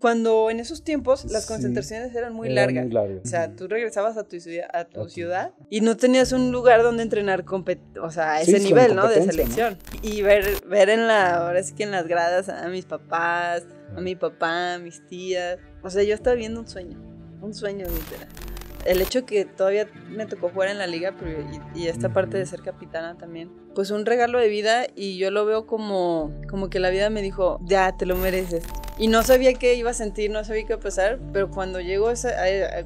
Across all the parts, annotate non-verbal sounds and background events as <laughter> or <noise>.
cuando en esos tiempos las concentraciones eran muy largas. O sea, tú regresabas a tu, ciudad, y no tenías un lugar donde entrenar o sea, a ese nivel, ¿no? De selección. Y ver, ver en la, ahora sí que en las gradas a mis papás, a ah. mi papá, a mis tías. O sea, yo estaba viendo un sueño, un sueño literal el hecho que todavía me tocó jugar en la liga y, esta mm. parte de ser capitana también, pues un regalo de vida y yo lo veo como, como que la vida me dijo, ya te lo mereces. Y no sabía qué iba a sentir, no sabía qué pasar, pero cuando llego,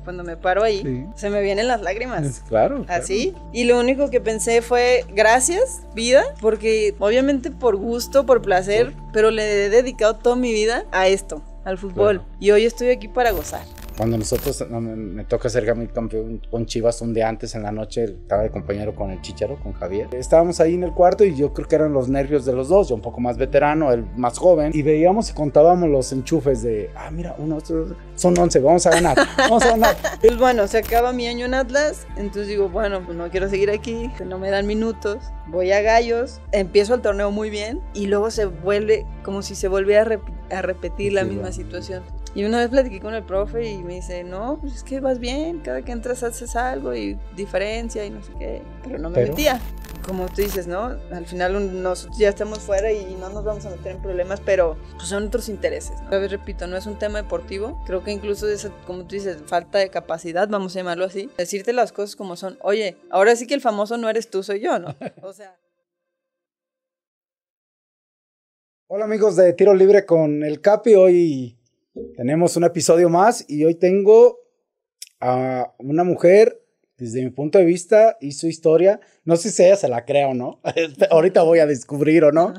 cuando me paro ahí, se me vienen las lágrimas. Claro, Así. Y lo único que pensé fue, gracias, vida, porque obviamente por gusto, por placer, pero le he dedicado toda mi vida a esto, al fútbol. Y hoy estoy aquí para gozar. Cuando nosotros me toca ser campeón con Chivas un día antes en la noche, estaba de compañero con el Chicharo, con Javier. Estábamos ahí en el cuarto y yo creo que eran los nervios de los dos, yo un poco más veterano, el más joven, y veíamos y contábamos los enchufes de, ah, mira, uno, otro, son 11, vamos a ganar, vamos a ganar. <laughs> pues bueno, se acaba mi año en Atlas, entonces digo, bueno, pues no quiero seguir aquí, no me dan minutos, voy a Gallos, empiezo el torneo muy bien y luego se vuelve como si se volviera a, repetir la misma situación. Y una vez platiqué con el profe y me dice, no, pues es que vas bien, cada que entras haces algo y diferencia y no sé qué, pero no me metía. Como tú dices, ¿no? Al final nosotros ya estamos fuera y no nos vamos a meter en problemas, pero pues, son otros intereses. ¿no? ver, repito, no es un tema deportivo. Creo que incluso esa, como tú dices, falta de capacidad, vamos a llamarlo así. Decirte las cosas como son. Oye, ahora sí que el famoso no eres tú, soy yo, ¿no? O sea... <laughs> Hola amigos de Tiro Libre con el Capi. Hoy tenemos un episodio más y hoy tengo a una mujer, desde mi punto de vista y su historia, no sé si ella se la crea o no, <laughs> este, ahorita voy a descubrir o no,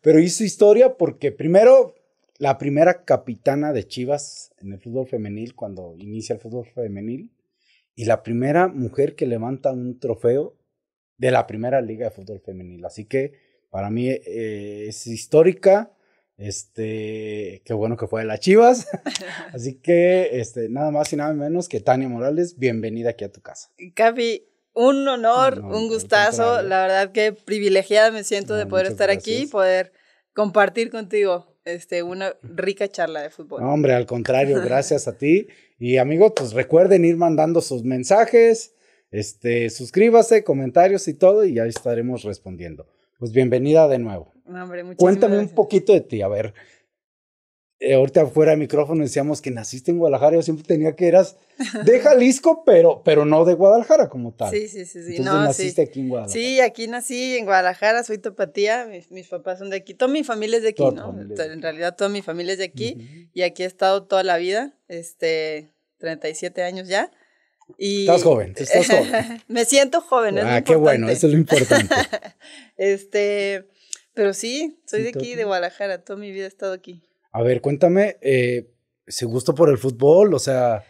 pero hizo historia porque primero, la primera capitana de Chivas en el fútbol femenil, cuando inicia el fútbol femenil, y la primera mujer que levanta un trofeo de la primera liga de fútbol femenil. Así que para mí eh, es histórica este, qué bueno que fue de las Chivas. <laughs> Así que, este, nada más y nada menos que Tania Morales, bienvenida aquí a tu casa. Capi, un honor, un gustazo. La verdad que privilegiada me siento de poder estar aquí y poder compartir contigo este, una rica charla de fútbol. hombre, al contrario, gracias a ti. Y amigos, pues recuerden ir mandando sus mensajes, este, suscríbase, comentarios y todo, y ya estaremos respondiendo pues bienvenida de nuevo. Cuéntame un poquito de ti, a ver. Eh, ahorita fuera de micrófono decíamos que naciste en Guadalajara, yo siempre tenía que eras de <laughs> Jalisco, pero, pero no de Guadalajara como tal. Sí, sí, sí, sí. Entonces naciste sí. aquí en Guadalajara. Sí, aquí nací en Guadalajara, soy topatía, mis, mis papás son de aquí, toda mi familia es de aquí, ¿no? En realidad toda mi familia es de aquí y aquí he estado toda la vida, este, 37 años ya estás joven, estás joven. <laughs> me siento joven. Ah, qué bueno, eso es lo importante. <laughs> este, pero sí, soy de aquí, de Guadalajara, toda mi vida he estado aquí. A ver, cuéntame, eh, ¿se gustó por el fútbol? O sea,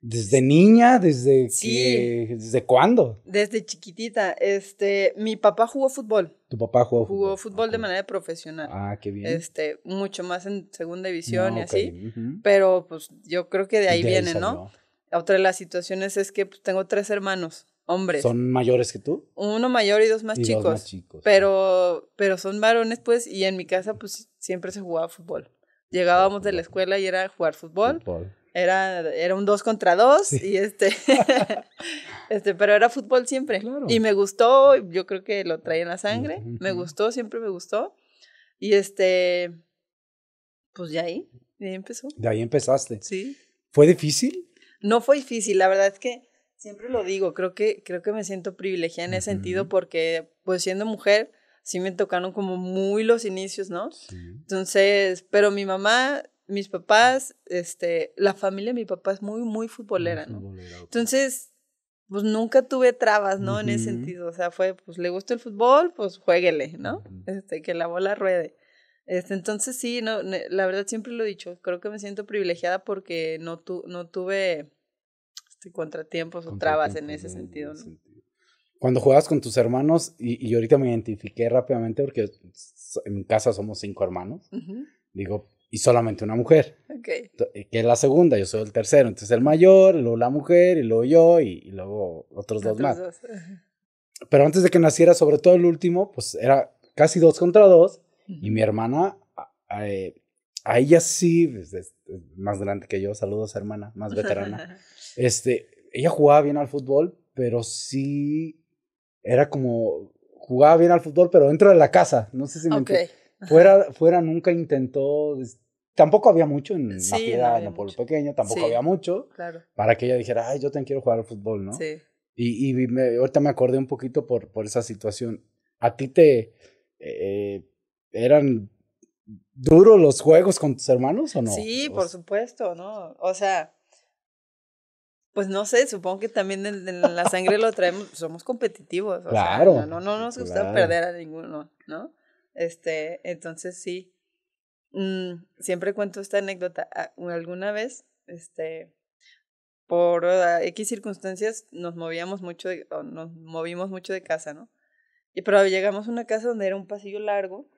¿desde niña? ¿Desde sí. ¿Desde cuándo? Desde chiquitita. Este, mi papá jugó fútbol. ¿Tu papá jugó fútbol? Jugó fútbol de manera profesional. Ah, qué bien. Este, mucho más en segunda división y así. Pero pues yo creo que de ahí viene, ¿no? Otra de las situaciones es que pues, tengo tres hermanos, hombres. ¿Son mayores que tú? Uno mayor y dos más, chicos, Pero, pero son varones, pues, y en mi casa, pues, siempre se jugaba fútbol. Llegábamos de la escuela y era jugar fútbol. Era, era un dos contra dos y este, <laughs> este, pero era fútbol siempre. Y me gustó, yo creo que lo traía en la sangre, me gustó, siempre me gustó. Y este, pues de ahí, de ahí empezó. De ahí empezaste. Sí. ¿Fue difícil? No fue difícil, la verdad es que siempre lo digo, creo que, creo que me siento privilegiada en ese sentido porque pues siendo mujer sí me tocaron como muy los inicios, ¿no? Entonces, pero mi mamá, mis papás, este, la familia de mi papá es muy, muy futbolera, ¿no? Entonces, pues nunca tuve trabas, ¿no? En ese sentido, o sea, fue, pues le gusta el fútbol, pues juéguele, ¿no? Este, que la bola ruede. Este, entonces sí, no, la verdad siempre lo he dicho, creo que me siento privilegiada porque no, tu, no tuve y contratiempos o trabas en ese sentido, Cuando jugabas con tus hermanos, y, y, ahorita me identifiqué rápidamente porque en casa somos cinco hermanos, digo, y solamente una mujer, eh, que es la segunda, yo soy el tercero, entonces el mayor, luego la mujer, y luego yo, y, luego otros, dos más. Pero antes de que naciera, sobre todo el último, pues era casi dos contra dos, y mi hermana... a eh, ella sí, pues, más grande que yo, saludos hermana, más veterana. <laughs> Este, ella jugaba bien al fútbol, pero sí era como jugaba bien al fútbol, pero dentro de la casa. No sé si me fuera, fuera nunca intentó. Tampoco había mucho en la ciudad, en el pequeño, tampoco había mucho. Claro. Para que ella dijera, ay, yo también quiero jugar al fútbol, ¿no? Sí. Y, ahorita me acordé un poquito por, por esa situación. A ti te. Eh, ¿Eran duros los juegos con tus hermanos o no? Sí, por supuesto, ¿no? O sea, pues no sé, supongo que también en, la sangre lo traemos, pues, somos competitivos. O claro. no, no, nos gusta perder a ninguno, ¿no? Este, entonces sí. Mm, siempre cuento esta anécdota. Alguna vez, este, por ah, X circunstancias nos movíamos mucho, de, nos movimos mucho de casa, ¿no? Y pero llegamos a una casa donde era un pasillo largo,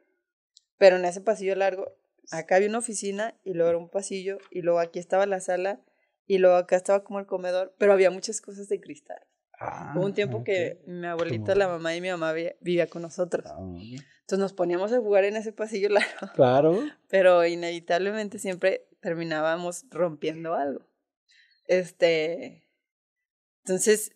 pero en ese pasillo largo, acá había una oficina y luego era un pasillo y luego aquí estaba la sala y luego acá estaba como el comedor, pero había muchas cosas de cristal. Ah, Hubo un tiempo que mi abuelita, la mamá y mi mamá vivía con nosotros. Ah, entonces nos poníamos a jugar en ese pasillo largo. <laughs> Claro. Pero inevitablemente siempre terminábamos rompiendo algo. Este. Entonces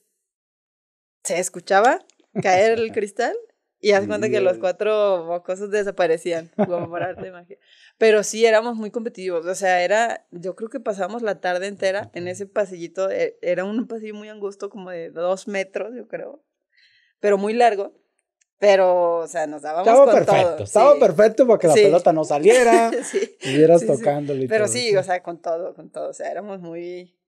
se escuchaba caer el <laughs> cristal y haz cuenta que los cuatro mocosos desaparecían, como por arte de magia. Pero sí, éramos muy competitivos. O sea, era, yo creo que pasábamos la tarde entera en ese pasillito. E, era un pasillo muy angusto, como de dos metros, yo creo. Pero muy largo. Pero, o sea, nos dábamos estaba con perfecto, todo. Estaba perfecto para que la pelota no saliera. <laughs> sí. Estuvieras tocando. Pero sí, o sea, con todo, con todo. O sea, éramos muy,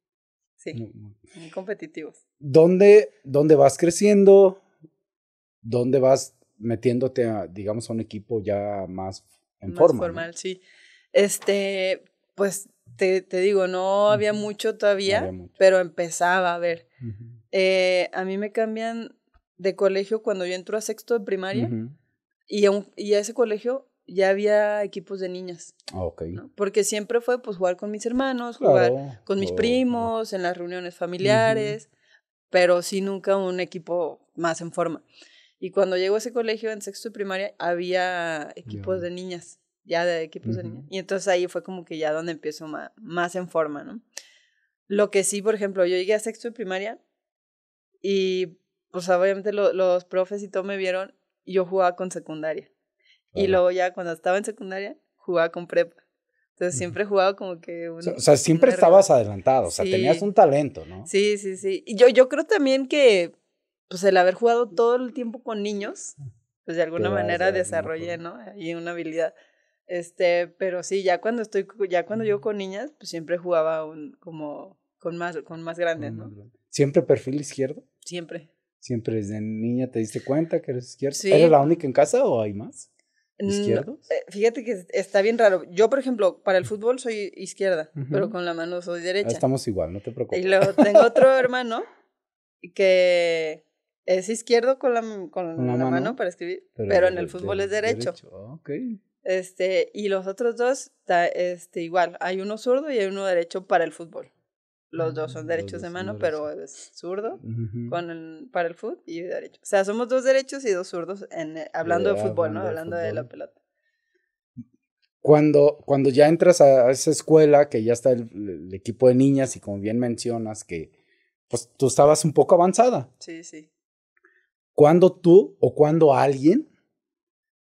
sí, muy competitivos. ¿Dónde, ¿Dónde vas creciendo? ¿Dónde vas metiéndote, a, digamos, a un equipo ya más en más forma. formal, sí. Este, pues te, te digo, no había mucho todavía, pero empezaba a ver. Eh, a mí me cambian de colegio cuando yo entro a sexto de primaria y, a y, ese colegio ya había equipos de niñas. Ah, okay. Porque siempre fue pues jugar con mis hermanos, jugar con mis primos, en las reuniones familiares, pero sí nunca un equipo más en forma. Y cuando llegó a ese colegio en sexto y primaria, había equipos de niñas, ya de equipos de niñas. Y entonces ahí fue como que ya donde empiezo más, en forma, ¿no? Lo que sí, por ejemplo, yo llegué a sexto y primaria y pues obviamente los profes y todo me vieron yo jugaba con secundaria. Y luego ya cuando estaba en secundaria, jugaba con prepa. Entonces siempre jugaba como que... o sea, siempre estabas adelantado, o sea, tenías un talento, ¿no? Sí, sí, sí. Y yo, yo creo también que pues el haber jugado todo el tiempo con niños, pues de alguna manera desarrollé, ¿no? Ahí una habilidad. Este, pero sí, ya cuando estoy, ya cuando yo con niñas, pues siempre jugaba un, como con más, con más grandes, ¿no? ¿Siempre perfil izquierdo? Siempre. ¿Siempre desde niña te diste cuenta que eres izquierda? ¿Eres la única en casa o hay más? Mm, ¿Izquierdos? Eh, fíjate que está bien raro. Yo, por ejemplo, para el fútbol soy izquierda, pero con la mano soy ah, derecha. estamos igual, no te preocupes. Y luego tengo otro <laughs> hermano que es izquierdo con la, con la mano. para escribir, pero, en el, fútbol es derecho. Este, y los otros dos, este, igual, hay uno zurdo y hay uno derecho para el fútbol. Los dos ah, son derechos de mano, pero es zurdo con para el fútbol y derecho. O sea, somos dos derechos y dos zurdos en, eh, hablando de fútbol, ¿no? hablando de la pelota. Cuando, cuando ya entras a esa escuela, que ya está el, el equipo de niñas y como bien mencionas, que pues tú estabas un poco avanzada. Sí, sí cuando tú o cuando alguien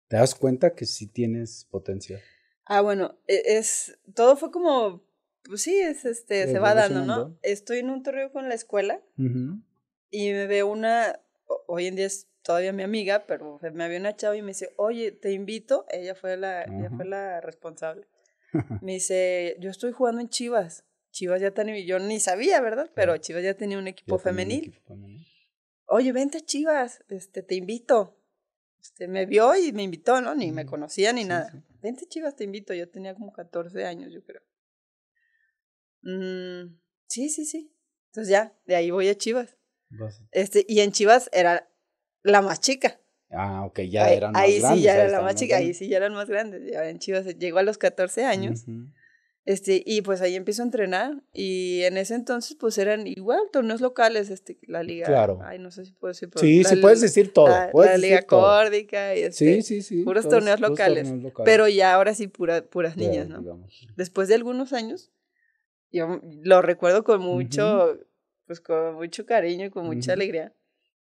te das cuenta que sí tienes potencial. Ah, bueno, e, es, todo fue como, pues sí, es este, se va dando, ¿no? Estoy en un torneo con la escuela y me ve una, hoy en día es todavía mi amiga, pero me había una chava y me dice, oye, te invito, ella fue la, ella fue la responsable. <laughs> me dice, yo estoy jugando en Chivas. Chivas ya tenía, yo ni sabía, ¿verdad? Pero Chivas ya tenía un equipo Un equipo femenil oye, vente a Chivas, este, te invito. Este, me vio y me invitó, ¿no? Ni me conocía ni nada. Vente a Chivas, te invito. Yo tenía como 14 años, yo creo. Mm, sí, sí, sí. Entonces ya, de ahí voy a Chivas. Este, y en Chivas era la más chica. Ah, ok, ya eran ahí, más grandes. Ahí sí ya era la más chica, ahí sí ya eran más grandes. Ya en Chivas llegó a los 14 años. Este, y pues ahí empiezo a entrenar y en ese entonces pues eran igual torneos locales, este, la liga, claro. ay no sé si puedo decir, sí, sí puedes decir todo, la, liga córdica y este, sí, puros torneos, locales, pero ya ahora sí pura, puras niñas, ¿no? Después de algunos años, yo lo recuerdo con mucho, pues con mucho cariño y con mucha alegría,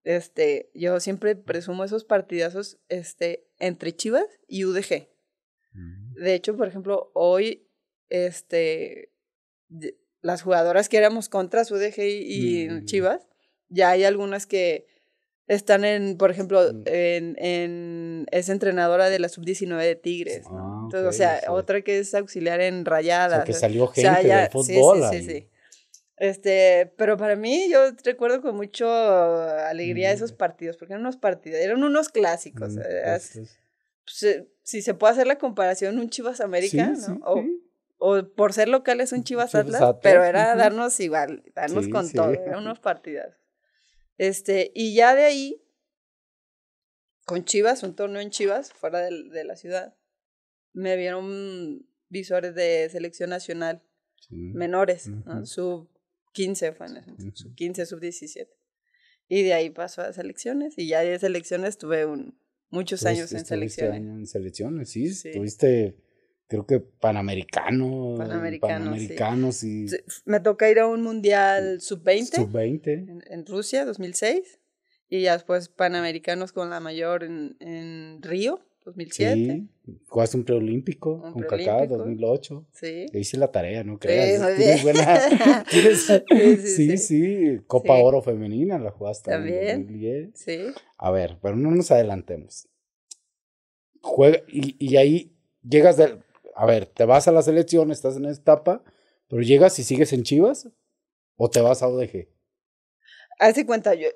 este, yo siempre presumo esos partidazos, este, entre Chivas y UDG. Mm. De hecho, por ejemplo, hoy este, las jugadoras que éramos contra su y, mm, Chivas, ya hay algunas que están en, por ejemplo, mm. en, es entrenadora de la sub-19 de Tigres. Ah, o sea, otra que es auxiliar en rayadas. que salió gente fútbol. Este, pero para mí, yo recuerdo con mucho alegría esos mm. partidos, porque eran unos partidos, eran unos clásicos. Eh, pues, pues, eh, si se puede hacer la comparación, un Chivas América, ¿no? o, o por ser locales un Chivas, Atlas, pero era darnos igual, darnos con todo, unos partidas. Este, y ya de ahí, con Chivas, un torneo en Chivas, fuera de, de la ciudad, me vieron visores de selección nacional, menores, sub 15 fue en sub 15, sub 17. Y de ahí pasó a selecciones, y ya de selecciones tuve un, muchos pues años en selecciones. En selecciones, sí, tuviste creo que panamericano. Panamericanos Panamericano, Me toca ir a un mundial sub-20. Sub-20. En, Rusia, 2006. Y después panamericanos con la mayor en, en Río, 2007. Sí, jugaste un preolímpico con Kaká, 2008. Sí. Le hice la tarea, ¿no creas? Sí, tienes buena. <laughs> <laughs> Sí, sí, Copa Oro Femenina la jugaste también. En 2010. Sí. A ver, pero no nos adelantemos. Juega, y, y ahí llegas del a ver, te vas a la selección, estás en esta etapa, pero llegas y sigues en Chivas o te vas a ODG. Hace cuenta, yo,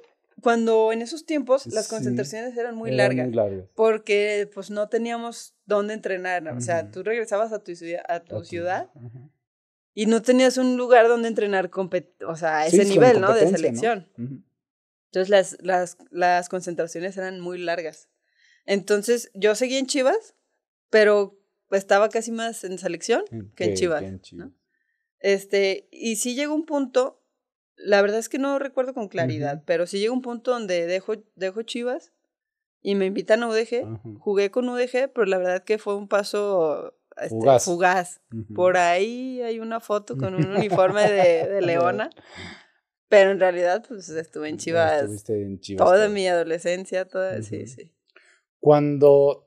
cuando en esos tiempos las concentraciones eran, muy, largas muy porque pues no teníamos dónde entrenar, o sea, tú regresabas a tu, ciudad, y no tenías un lugar donde entrenar, o sea, a ese nivel, ¿no? De selección. Entonces las, las, las concentraciones eran muy largas. Entonces yo seguí en Chivas, pero pues estaba casi más en selección mm, que en Chivas. Este, y sí llegó un punto, la verdad es que no recuerdo con claridad, pero sí llegó un punto donde dejo, dejo Chivas y me invitan a UDG, jugué con UDG, pero la verdad que fue un paso este, fugaz. Por ahí hay una foto con un uniforme <laughs> de, Leona. Pero en realidad, pues estuve en Chivas, en Chivas toda mi adolescencia, toda, sí, sí. Cuando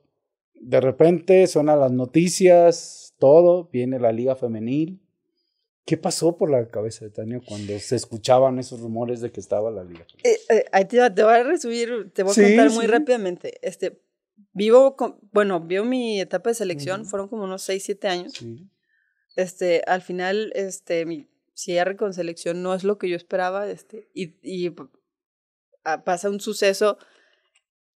de repente suenan las noticias, todo, viene la liga femenil. ¿Qué pasó por la cabeza de Tania cuando se escuchaban esos rumores de que estaba la liga? Eh, eh te, voy a resumir, te voy a contar muy rápidamente. Este, vivo, con, bueno, vio mi etapa de selección, fueron como unos 6, 7 años. Este, al final, este, mi cierre con selección no es lo que yo esperaba, este, y, y ah, pasa un suceso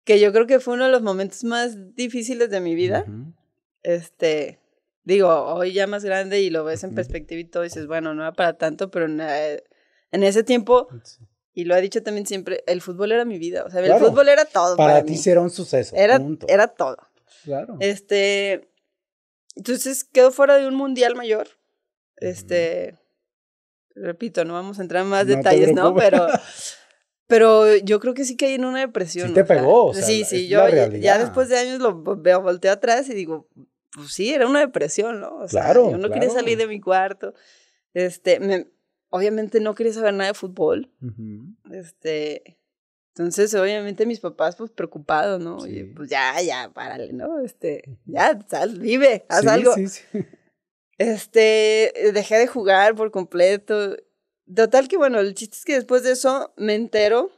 que yo creo que fue uno de los momentos más difíciles de mi vida. Este, digo, hoy ya más grande y lo ves en perspectiva y todo, dices, bueno, no era para tanto, pero en eh, ese tiempo, y lo he dicho también siempre, el fútbol era mi vida. O sea, el fútbol era todo. Para, para ti será era un suceso. Era, era todo. Claro. Este, entonces quedó fuera de un mundial mayor. Este, repito, no vamos a entrar en más detalles, ¿no? Pero <laughs> Pero yo creo que sí que hay en una depresión. Sí te pegó. sí, sí, yo ya después de años lo veo, volteo atrás y digo, pues sí, era una depresión, ¿no? sea, claro. Yo no quería salir de mi cuarto. Este, obviamente no quería saber nada de fútbol. Este, entonces obviamente mis papás pues preocupados, ¿no? y pues ya, ya, párale, ¿no? Este, ya, sal, vive, haz algo. Sí, sí. Este, dejé de jugar por completo Total que bueno, el chiste es que después de eso me entero,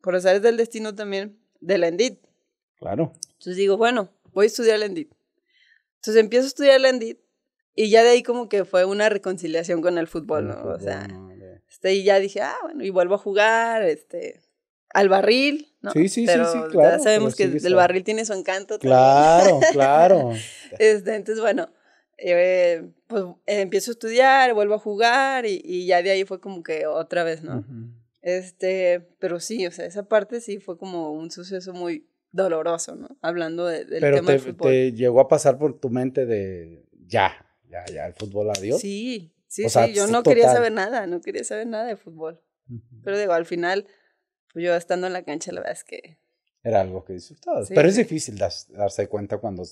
por sabes del destino también, de la ENDIT. Claro. Entonces digo, bueno, voy a estudiar la ENDIT. Entonces empiezo a estudiar la ENDIT y ya de ahí como que fue una reconciliación con el fútbol, ¿no? O sea, eh. este, y ya dije, ah, bueno, y vuelvo a jugar, este, al barril, ¿no? Sí, sí, sí, sí, claro. Ya sabemos que el barril tiene su encanto. Claro, claro. <laughs> este, entonces, bueno, eh, pues empiezo a estudiar, vuelvo a jugar y, y, ya de ahí fue como que otra vez, ¿no? Este, pero sí, o sea, esa parte sí fue como un suceso muy doloroso, ¿no? Hablando de, del pero tema te, del fútbol. te llegó a pasar por tu mente de ya, ya, ya, el fútbol adiós. Sí, sí, sí, yo no quería saber nada, no quería saber nada de fútbol. Pero digo, al final, pues, yo estando en la cancha, la verdad es que... Era algo que disfrutaba, pero es difícil darse cuenta cuando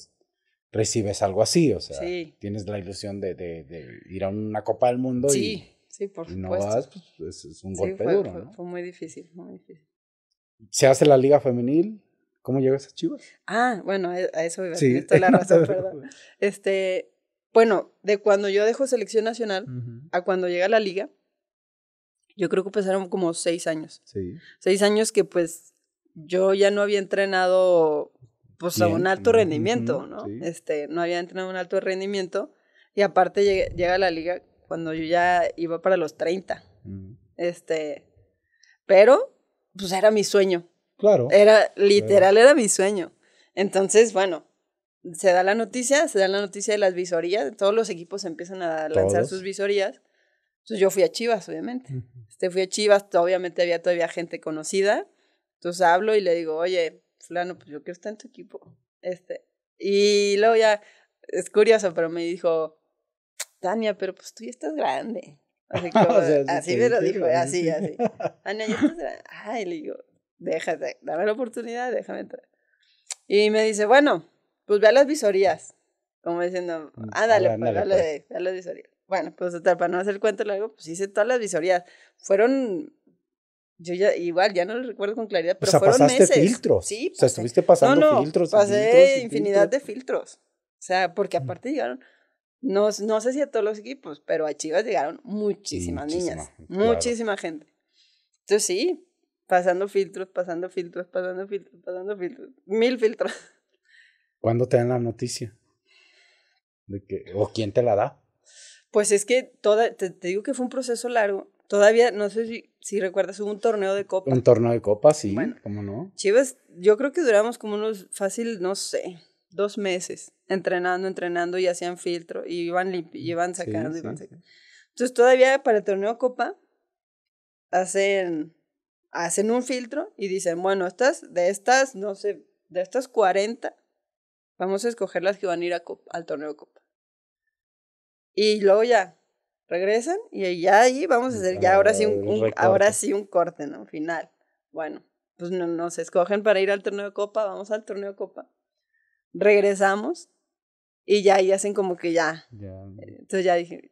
recibes algo así, o sea, tienes la ilusión de, ir a una Copa del Mundo y, no vas, pues es, un golpe duro. Fue, muy difícil, muy difícil. Se hace la Liga Femenil, ¿cómo llegas a Chivas? Ah, bueno, a eso iba, sí. Esto la razón, <laughs> perdón. Este, bueno, de cuando yo dejo selección nacional a cuando llega la liga, yo creo que pasaron como seis años. Sí. Seis años que pues yo ya no había entrenado pues a un alto rendimiento, ¿no? Este, no había entrenado un alto rendimiento y aparte llega la liga cuando yo ya iba para los 30. Mm. Este, pero pues era mi sueño. Claro. Era literal era mi sueño. Entonces, bueno, se da la noticia, se da la noticia de las visorías, todos los equipos empiezan a lanzar sus visorías. Entonces yo fui a Chivas, obviamente. Este, fui a Chivas, obviamente había todavía gente conocida. Entonces hablo y le digo, oye, fulano, pues yo quiero estar en tu equipo. Este, y luego ya, es curioso, pero me dijo, Tania, pero pues tú ya estás grande. Así, <laughs> así me lo dijo, así, así. Tania, ya estás grande. Ay, le digo, déjate, dame la oportunidad, déjame entrar. Y me dice, bueno, pues ve a las visorías. Como diciendo, mm, ah, dale, pues, dale, pues. ve a las visorías. Bueno, pues para no hacer cuento largo, pues hice todas las visorías. Fueron yo ya, igual, ya no lo recuerdo con claridad, pero o sea, pasaste filtros. Sí, O sea, estuviste pasando no, no, Pasé infinidad de filtros. O sea, porque mm. aparte llegaron, no, no sé si a todos los equipos, pero a Chivas llegaron muchísimas niñas, muchísima gente. Entonces sí, pasando filtros, pasando filtros, pasando filtros, pasando filtros, mil filtros. ¿Cuándo te dan la noticia? ¿De que, ¿O quién te la da? Pues es que toda, te digo que fue un proceso largo. Todavía, no sé si si recuerdas, hubo un torneo de copa. Un torneo de copa, sí, bueno, ¿cómo no? Chivas, yo creo que duramos como unos fácil, no sé, dos meses entrenando, entrenando y hacían filtro y iban, limpios, y iban sacando, iban sacando. Entonces todavía para el torneo copa hacen, hacen un filtro y dicen, bueno, estas, de estas, no sé, de estas 40, vamos a escoger las que van a ir al torneo copa. Y luego ya, regresan y ya ahí vamos a hacer ya ahora sí un, ahora sí un corte, ¿no? Final. Bueno, pues no, nos escogen para ir al torneo de copa, vamos al torneo de copa. Regresamos y ya ahí hacen como que ya. Eh, entonces ya dije,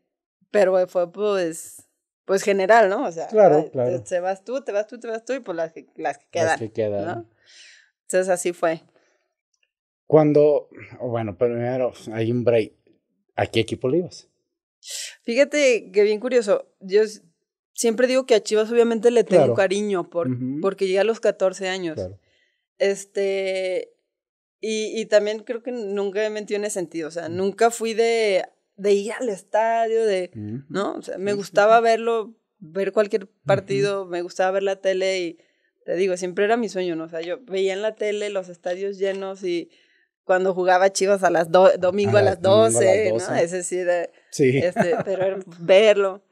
pero fue pues pues general, ¿no? O sea, claro, ah, Te, vas tú, te vas tú, te vas tú y pues las que, las que quedan. Las quedan. Entonces así fue. Cuando, bueno, primero hay un break. ¿A qué equipo le ibas? Fíjate que bien curioso. Yo siempre digo que a Chivas obviamente le tengo cariño por, porque llegué a los 14 años. Este, y, y, también creo que nunca me mentido en ese sentido. O sea, nunca fui de, de ir al estadio, de, ¿no? O sea, me gustaba verlo, ver cualquier partido, me gustaba ver la tele y te digo, siempre era mi sueño, ¿no? O sea, yo veía en la tele los estadios llenos y cuando jugaba Chivas a las dos, domingo a, las 12, ¿no? Ese de, sí. este, <laughs> pero verlo.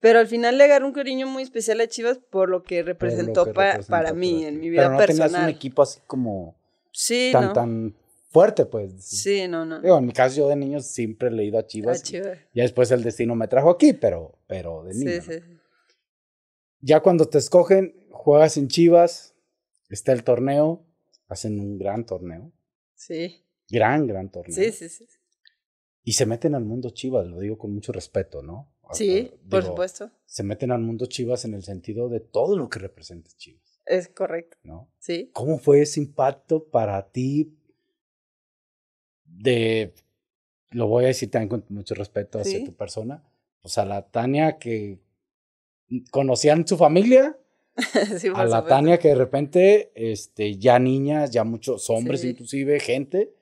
Pero al final le agarré un cariño muy especial a Chivas por lo que representó, para mí, en mi vida pero no personal. Tenías un equipo así como tan, tan fuerte, pues. Sí, no, no. en mi caso, yo de niño siempre he leído a Chivas. A Chivas. Ya después el destino me trajo aquí, pero, pero de niño. Sí, sí. Ya cuando te escogen, juegas en Chivas, está el torneo, hacen un gran torneo. Sí. Gran, gran torneo. Sí, sí, sí. Y se meten al mundo Chivas, lo digo con mucho respeto, ¿no? sí, por supuesto. Se meten al mundo Chivas en el sentido de todo lo que representa Chivas. Es correcto. ¿No? Sí. ¿Cómo fue ese impacto para ti de, lo voy a decir también con mucho respeto hacia tu persona, o sea, la Tania que conocían su familia <laughs> a la Tania que de repente, este, ya niñas, ya muchos hombres inclusive, gente,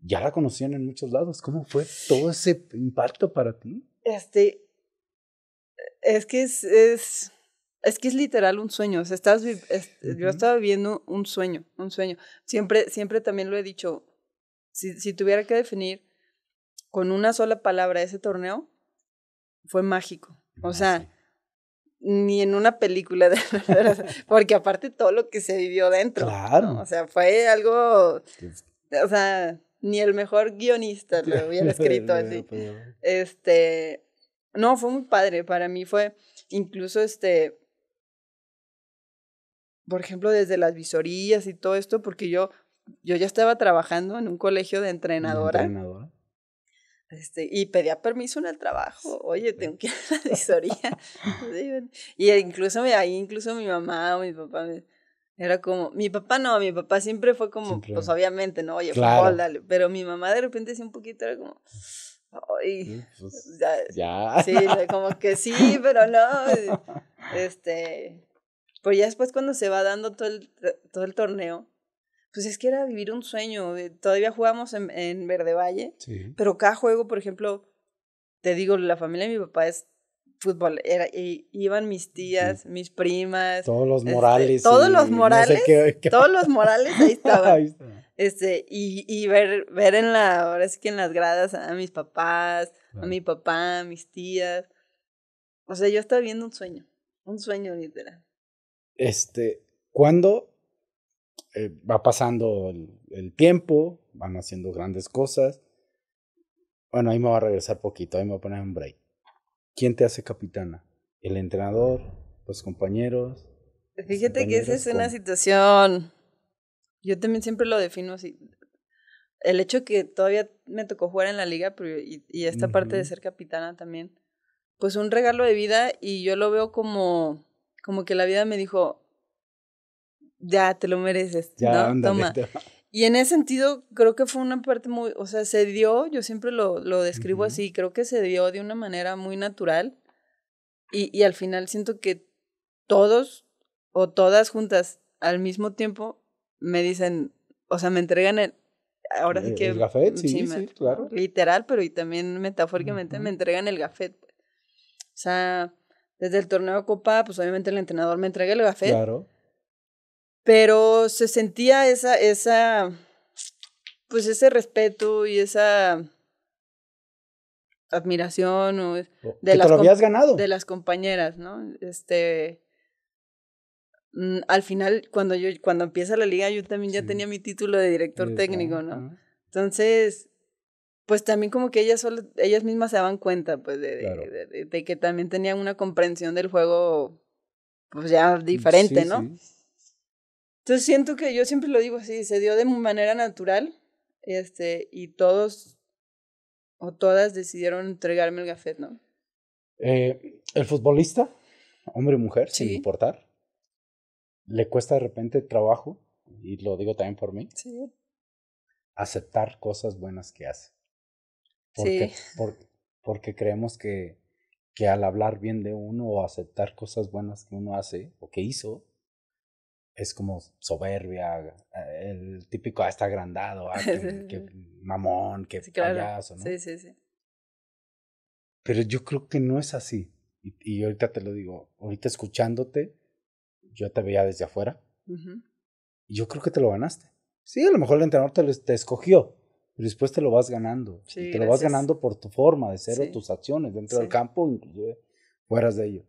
ya la conocían en muchos lados. ¿Cómo fue todo ese impacto para ti? Este, es que es, es, es que es literal un sueño. estás, yo estaba viviendo un sueño, un sueño. Siempre, siempre también lo he dicho, si, si tuviera que definir con una sola palabra ese torneo, fue mágico. O sea, ni en una película de <laughs> porque aparte todo lo que se vivió dentro. Claro. O sea, fue algo, o sea, ni el mejor guionista lo hubiera escrito así. <laughs> Este, no, fue muy padre, para mí fue incluso este, por ejemplo, desde las visorías y todo esto, porque yo, yo ya estaba trabajando en un colegio de entrenadora. entrenadora? Este, y pedía permiso en el trabajo, oye, tengo que ir a la disoría, <laughs> y incluso ahí, incluso mi mamá o mi papá, era como, mi papá no, mi papá siempre fue como, pues obviamente, no, oye, pero mi mamá de repente sí un poquito era como, ay, pues, ya, Sí, como que sí, pero no, <laughs> este, pues ya después cuando se va dando todo el, todo el torneo, pues es que era vivir un sueño. Eh, todavía jugamos en, en Verde Valle, sí. pero cada juego, por ejemplo, te digo, la familia de mi papá es fútbol. Era, iban mis tías, mis primas. Todos los este, Morales. todos los Morales. <laughs> Todos los Morales, ahí <laughs> estaban. Este, y, ver, ver en la, ahora sí que en las gradas a mis papás, a mi papá, a mis tías. O sea, yo estaba viendo un sueño, un sueño literal. Este, ¿cuándo eh, va pasando el, tiempo, van haciendo grandes cosas. Bueno, ahí me va a regresar poquito, ahí me voy a poner un break. ¿Quién te hace capitana? ¿El entrenador? ¿Los compañeros? Pues fíjate que esa es una situación. Yo también siempre lo defino así. El hecho que todavía me tocó jugar en la liga y, esta parte de ser capitana también, pues un regalo de vida y yo lo veo como, como que la vida me dijo, ya te lo mereces, ¿no? Toma. Y en ese sentido, creo que fue una parte muy, o sea, se dio, yo siempre lo, lo describo así, creo que se dio de una manera muy natural y, y al final siento que todos o todas juntas al mismo tiempo me dicen, o sea, me entregan el, ahora sí eh, que... sí, sí, claro. Literal, pero y también metafóricamente me entregan el gafet. O sea, desde el torneo de Copa, pues obviamente el entrenador me entrega el gafet. Claro pero se sentía esa, esa, pues ese respeto y esa admiración de las ganado. de las compañeras, ¿no? Este mm, al final cuando yo cuando empieza la liga yo también ya tenía mi título de director técnico, ¿no? Entonces, pues también como que ellas solo, ellas mismas se daban cuenta pues de, de, que también tenían una comprensión del juego pues ya mm, diferente, ¿no? Entonces siento que yo siempre lo digo así, se dio de manera natural este, y todos o todas decidieron entregarme el gafet, ¿no? Eh, el futbolista, hombre o mujer, sin importar, le cuesta de repente trabajo, y lo digo también por mí, sí. aceptar cosas buenas que hace. Porque, sí. porque creemos que, que al hablar bien de uno o aceptar cosas buenas que uno hace o que hizo, es como soberbia, eh, el típico, ah, está agrandado, ah, <laughs> que mamón, que payaso, Sí, sí, sí. Pero yo creo que no es así. Y, y ahorita te lo digo, ahorita escuchándote, yo te veía desde afuera. Y yo creo que te lo ganaste. Sí, a lo mejor el entrenador te, te escogió, pero después te lo vas ganando. te lo vas ganando por tu forma de ser o tus acciones dentro del campo, inclusive fueras de ello.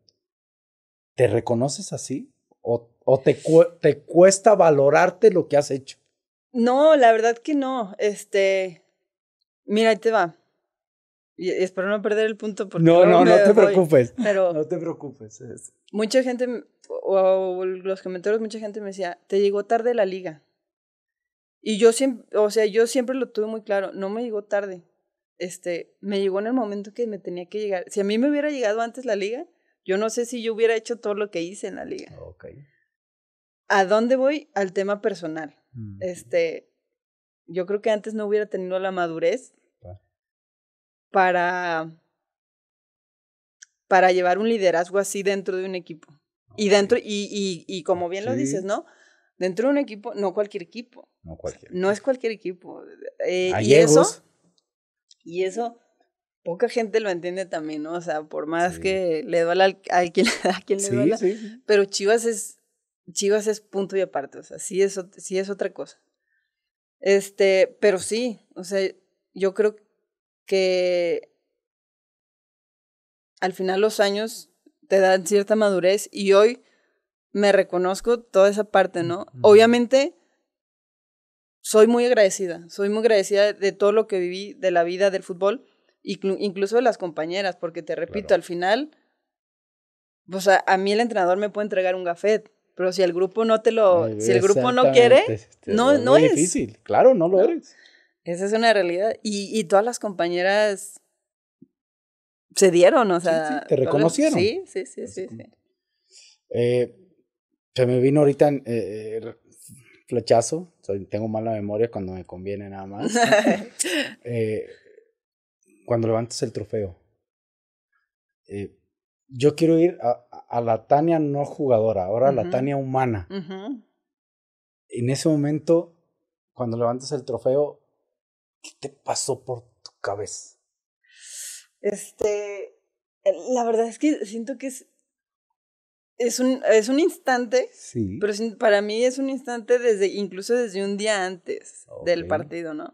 ¿Te reconoces así? o, te, te cuesta valorarte lo que has hecho? No, la verdad que no. Este, mira, ahí te va. Y espero no perder el punto porque no no no te preocupes no te preocupes mucha gente o, los comentarios mucha gente me decía te llegó tarde la liga y yo siempre o sea yo siempre lo tuve muy claro no me llegó tarde este me llegó en el momento que me tenía que llegar si a mí me hubiera llegado antes la liga yo no sé si yo hubiera hecho todo lo que hice en la liga. Ah, ¿A dónde voy? Al tema personal. Mm, este, yo creo que antes no hubiera tenido la madurez para, para llevar un liderazgo así dentro de un equipo. Y dentro, y, y, y como bien lo dices, ¿no? Dentro de un equipo, no cualquier equipo. No cualquier. no es cualquier equipo. Eh, y eso. Y eso poca gente lo entiende también, ¿no? O sea, por más que le duela <laughs> a quien, le duela. Pero Chivas es, Chivas es punto y aparte, o sea, sí es, sí es otra cosa. Este, pero sí, o sea, yo creo que al final los años te dan cierta madurez y hoy me reconozco toda esa parte, mm, ¿no? Obviamente soy muy agradecida, soy muy agradecida de todo lo que viví, de la vida, del fútbol, incluso las compañeras, porque te repito, al final, o pues, a, a, mí el entrenador me puede entregar un gafet, pero si el grupo no te lo, si el grupo no quiere, no, este, no es. difícil, claro, no lo eres. Esa es una realidad. Y, todas las compañeras se dieron, o sea. te reconocieron. Sí, sí, sí, sí. Eh, se me vino ahorita eh, eh flechazo, tengo mala memoria cuando me conviene nada más. <laughs> eh, cuando levantas el trofeo. Eh, yo quiero ir a, a, la Tania no jugadora, ahora a la Tania humana. En ese momento, cuando levantas el trofeo, ¿qué te pasó por tu cabeza? Este, la verdad es que siento que es, es, un, es un instante, sí. pero para mí es un instante desde, incluso desde un día antes del partido, ¿no?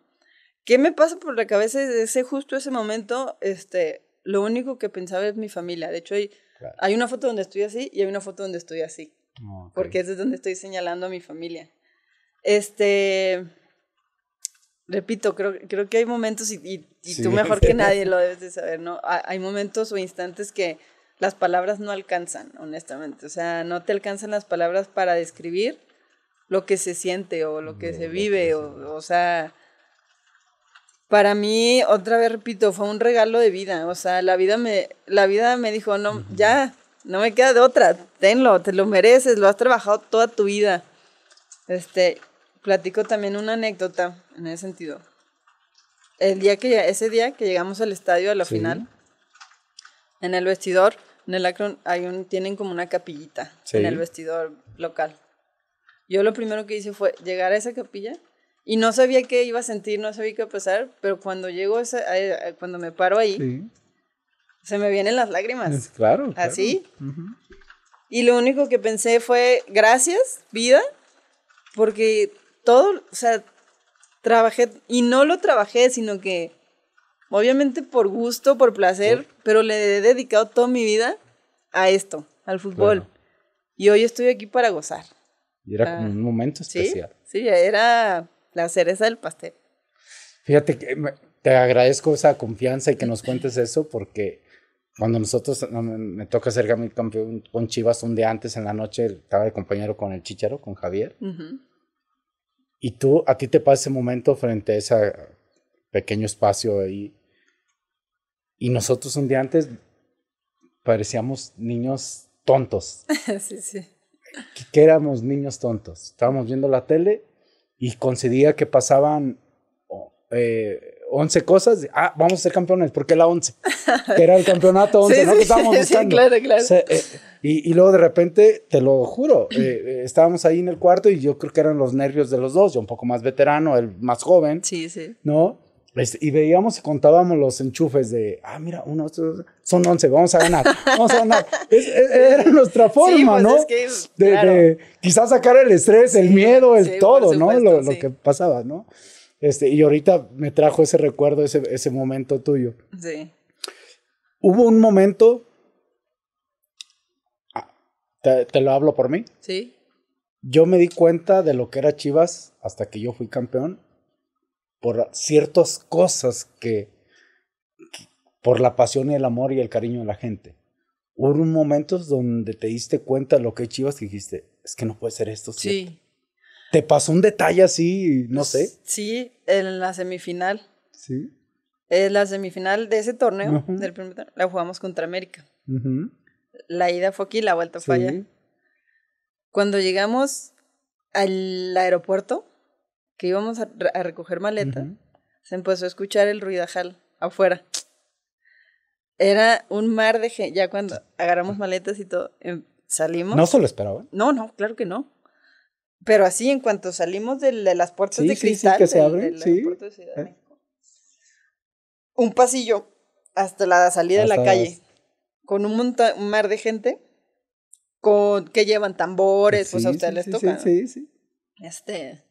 ¿Qué me pasa por la cabeza de ese justo ese momento? Este, lo único que pensaba es mi familia. De hecho, hay, hay una foto donde estoy así y hay una foto donde estoy así. Porque es es donde estoy señalando a mi familia. Este, repito, creo, creo que hay momentos, y, tú mejor que <laughs> nadie lo debes de saber, ¿no? Hay momentos o instantes que las palabras no alcanzan, honestamente. O sea, no te alcanzan las palabras para describir lo que se siente o lo que se vive, o, o sea para mí, otra vez repito, fue un regalo de vida. O sea, la vida me, la vida me dijo, no, ya, no me queda de otra, tenlo, te lo mereces, lo has trabajado toda tu vida. Este, platico también una anécdota en ese sentido. El día que, ese día que llegamos al estadio a la final, en el vestidor, en el hay un, tienen como una capillita en el vestidor local. Yo lo primero que hice fue llegar a esa capilla y no sabía qué iba a sentir, no sabía qué iba a pasar, pero cuando llego, cuando me paro ahí, se me vienen las lágrimas. claro, Así. Y lo único que pensé fue, gracias, vida, porque todo, o sea, trabajé, y no lo trabajé, sino que, obviamente por gusto, por placer, pero le he dedicado toda mi vida a esto, al fútbol. Y hoy estoy aquí para gozar. Y era ah. como un momento especial. Sí, sí era hacer cereza del pastel. Fíjate que te agradezco esa confianza y que nos cuentes eso porque cuando nosotros me toca ser campeón con Chivas un día antes en la noche estaba de compañero con el Chicharo, con Javier. Y tú, a ti te pasa ese momento frente a ese pequeño espacio ahí. Y nosotros un día antes parecíamos niños tontos. <laughs> sí, sí. que éramos niños tontos. Estábamos viendo la tele y concedía que pasaban eh, 11 cosas, ah, vamos a ser campeones, porque la 11, <laughs> que era el campeonato 11, ¿no? que estábamos Sí, claro, claro. Eh, y, y, luego de repente, te lo juro, eh, eh, estábamos ahí en el cuarto y yo creo que eran los nervios de los dos, yo un poco más veterano, el más joven. Sí, sí. ¿No? Este, y veíamos y contábamos los enchufes de, ah, mira, uno, son 11, vamos a ganar, vamos a ganar. <laughs> era nuestra forma, sí, pues ¿no? que, de, quizás sacar el estrés, el miedo, el todo, ¿no? Lo, lo, que pasaba, ¿no? Este, y ahorita me trajo ese recuerdo, ese, ese momento tuyo. Sí. Hubo un momento, ah, te, te lo hablo por mí. Sí. Yo me di cuenta de lo que era Chivas hasta que yo fui campeón por ciertas cosas que, por la pasión y el amor y el cariño de la gente. Hubo momentos donde te diste cuenta lo que Chivas y dijiste, es que no puede ser esto. Sí. ¿Te pasó un detalle así, no sé? Sí, en la semifinal. Sí. En eh, la semifinal de ese torneo, del primer torneo, la jugamos contra América. La ida fue aquí, la vuelta fue Cuando llegamos al aeropuerto, que íbamos a, recoger maleta, se empezó a escuchar el ruidajal afuera. Era un mar de gente. Ya cuando agarramos maletas y todo, em, salimos. ¿No se lo esperaban? No, no, claro que no. Pero así, en cuanto salimos de, las puertas de cristal. Sí, de, un pasillo hasta la salida de la calle, con un, un mar de gente, con que llevan tambores, pues a ustedes les toca. sí, sí. Este,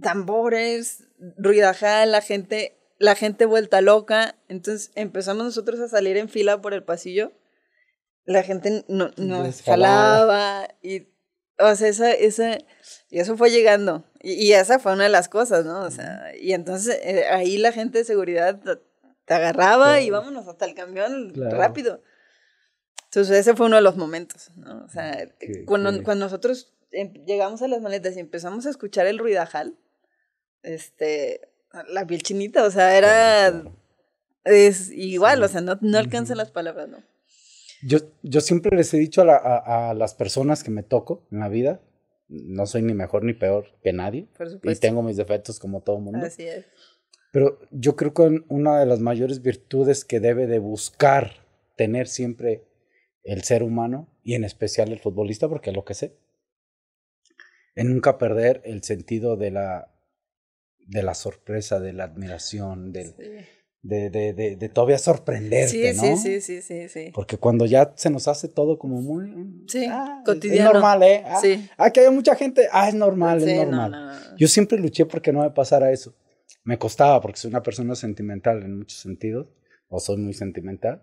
tambores, ruidajal, la gente, la gente vuelta loca. Entonces empezamos nosotros a salir en fila por el pasillo. La gente no, nos jalaba y, o y eso fue llegando. Y, esa fue una de las cosas, ¿no? y entonces eh, ahí la gente de seguridad te agarraba y vámonos hasta el camión rápido. Entonces ese fue uno de los momentos, ¿no? O sea, cuando, cuando nosotros em, llegamos a las maletas y empezamos a escuchar el ruidajal, este, la piel o sea, era, es igual, o sea, no, no las palabras, ¿no? Yo, yo siempre les he dicho a, a, las personas que me toco en la vida, no soy ni mejor ni peor que nadie, y tengo mis defectos como todo mundo. Así es. Pero yo creo que una de las mayores virtudes que debe de buscar tener siempre el ser humano, y en especial el futbolista, porque es lo que sé, es nunca perder el sentido de la de la sorpresa, de la admiración, del, de, de, de, todavía sorprenderte, ¿no? Sí, sí, sí, sí, Porque cuando ya se nos hace todo como muy... Sí, ah, cotidiano. Es normal, ¿eh? Ah, sí. ah, que hay mucha gente. Ah, es normal, es normal. Yo siempre luché porque no me pasara eso. Me costaba porque soy una persona sentimental en muchos sentidos, o soy muy sentimental,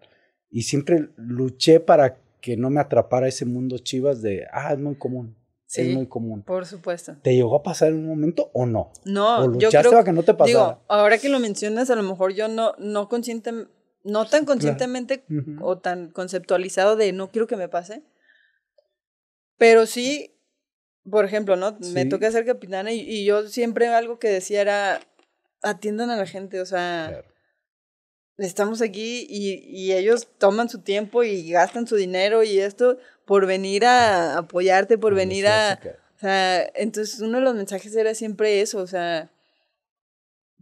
y siempre luché para que no me atrapara ese mundo chivas de, ah, es muy común. Sí, es muy común. Por supuesto. ¿Te llegó a pasar en un momento o no? No, ¿O yo creo, que no te pasara? Digo, ahora que lo mencionas, a lo mejor yo no, no consciente, no tan conscientemente o tan conceptualizado de no quiero que me pase, pero sí, por ejemplo, ¿no? Me toca hacer capitana y, y, yo siempre algo que decía era, atiendan a la gente, o sea... Claro. Estamos aquí y, y ellos toman su tiempo y gastan su dinero y esto, por venir a apoyarte, por venir a... O sea, entonces uno de los mensajes era siempre eso, o sea,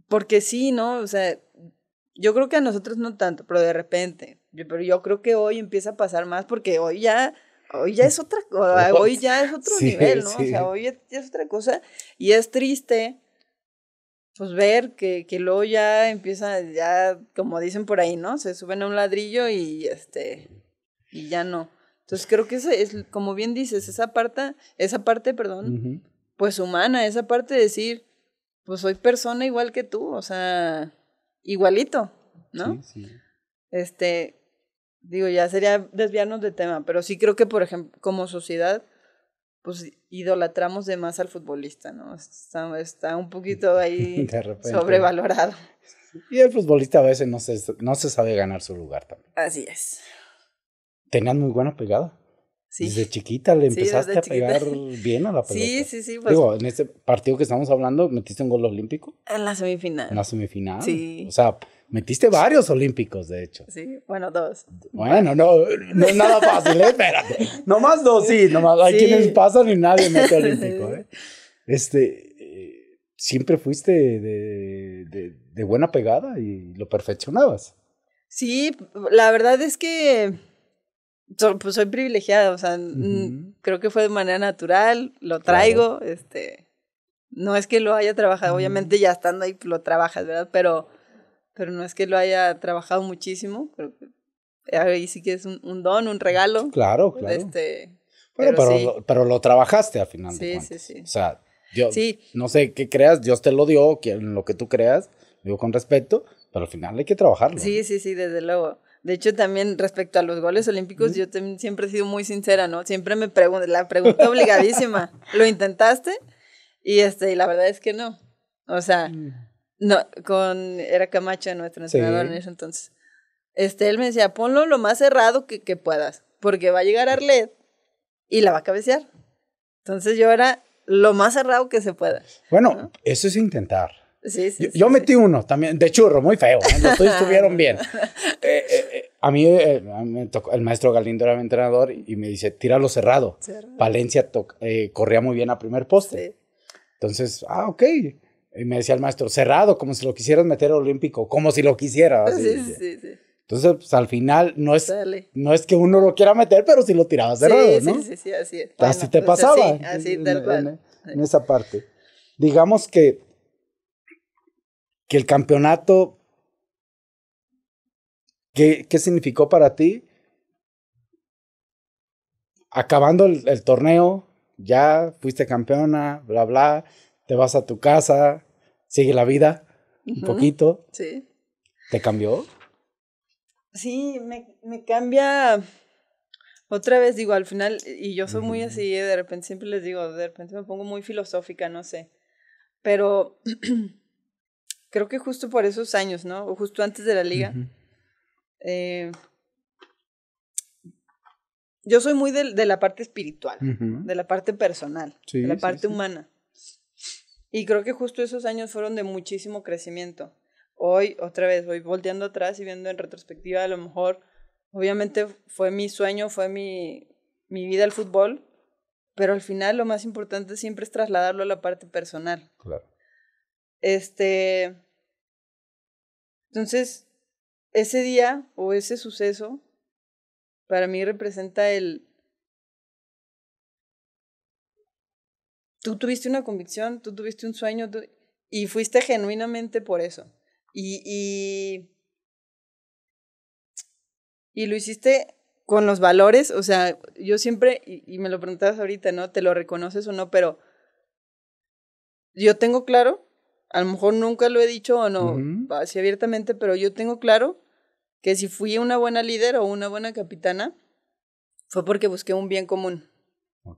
porque sí, ¿no? O sea, yo creo que a nosotros no tanto, pero de repente, pero yo creo que hoy empieza a pasar más porque hoy ya, hoy ya es otra cosa, <laughs> hoy ya es otro nivel, ¿no? O sea, hoy ya es otra cosa y es triste, pues ver que, que luego ya empieza, ya, como dicen por ahí, ¿no? Se suben a un ladrillo y este, y ya no. Entonces creo que esa es, como bien dices, esa parte, esa parte, perdón, pues humana, esa parte de decir, pues soy persona igual que tú, o sea, igualito, ¿no? Sí, sí. Este, digo, ya sería desviarnos de tema, pero sí creo que, por ejemplo, como sociedad, pues idolatramos de más al futbolista, ¿no? Está, está un poquito <laughs> ahí sobrevalorado. Y el futbolista a veces no se, no se sabe ganar su lugar también. Así es tenías muy buena pegada. Sí. Desde chiquita le empezaste a pegar bien a la <laughs> pelota. Sí, sí, sí. Pues, Digo, en este partido que estamos hablando, ¿metiste un gol olímpico? En la semifinal. En la semifinal. Sí. O sea, metiste varios olímpicos, de hecho. Sí, bueno, dos. Bueno, no, no es nada fácil, ¿eh? espérate. <laughs> Nomás dos, sí, nomás. Hay quienes pasan y nadie mete <laughs> olímpico, ¿eh? Este, eh, siempre fuiste de, de buena pegada y lo perfeccionabas. Sí, la verdad es que so, pues soy privilegiada, o sea, creo que fue de manera natural, lo traigo, este, no es que lo haya trabajado, obviamente ya estando ahí lo trabajas, ¿verdad? Pero, pero no es que lo haya trabajado muchísimo, creo que ahí sí que es un, don, un regalo. Claro, claro. Este, pero, pero, lo, pero, lo, trabajaste al final. Sí, sí, sí. O sea, yo sí. no sé qué creas, Dios te lo dio, lo que tú creas, digo con respeto, pero al final hay que trabajarlo. Sí, sí, sí, desde luego. De hecho, también respecto a los goles olímpicos, yo siempre he sido muy sincera, ¿no? Siempre me pregunto, la pregunta obligadísima, <laughs> ¿lo intentaste? Y este, y la verdad es que no. O sea, mm. no, con, era Camacho nuestro entrenador en eso entonces. Este, él me decía, ponlo lo más cerrado que, puedas, porque va a llegar Arlet y la va a cabecear. Entonces yo era lo más cerrado que se pueda. Bueno, eso es intentar yo, metí uno también, de churro, muy feo. ¿eh? Los dos <laughs> estuvieron bien. <laughs> Eh, eh, a mí el maestro Galindo era mi entrenador y, me dice, tíralo cerrado. Valencia Palencia corría muy bien a primer poste. Entonces, ah, ok. Y me decía el maestro, cerrado, como si lo quisieras meter olímpico, como si lo quisiera. Entonces, pues, al final, no es, no es que uno lo quiera meter, pero si lo tiraba cerrado, ¿no? Sí, sí, sí, así te pasaba. así en esa parte. Digamos que que el campeonato, ¿qué, qué significó para ti? Acabando el, torneo, ya fuiste campeona, bla, bla, te vas a tu casa, sigue la vida un poquito. Sí. ¿Te cambió? Sí, me, me cambia otra vez digo, al final, y yo soy muy así, eh, de repente siempre les digo, de repente me pongo muy filosófica, no sé, pero <clears throat> creo que justo por esos años, ¿no? O justo antes de la liga. Eh, yo soy muy de, la parte espiritual, de la parte personal, de la parte humana. Y creo que justo esos años fueron de muchísimo crecimiento. Hoy, otra vez, voy volteando atrás y viendo en retrospectiva, a lo mejor, obviamente fue mi sueño, fue mi, mi vida el fútbol, pero al final lo más importante siempre es trasladarlo a la parte personal. Claro. Este. Entonces, ese día o ese suceso para mí representa el. Tú tuviste una convicción, tú tuviste un sueño y fuiste genuinamente por eso. Y, y, y, lo hiciste con los valores, o sea, yo siempre, y me lo preguntabas ahorita, ¿no? ¿Te lo reconoces o no? Pero yo tengo claro a lo mejor nunca lo he dicho o no, así abiertamente, pero yo tengo claro que si fui una buena líder o una buena capitana, fue porque busqué un bien común,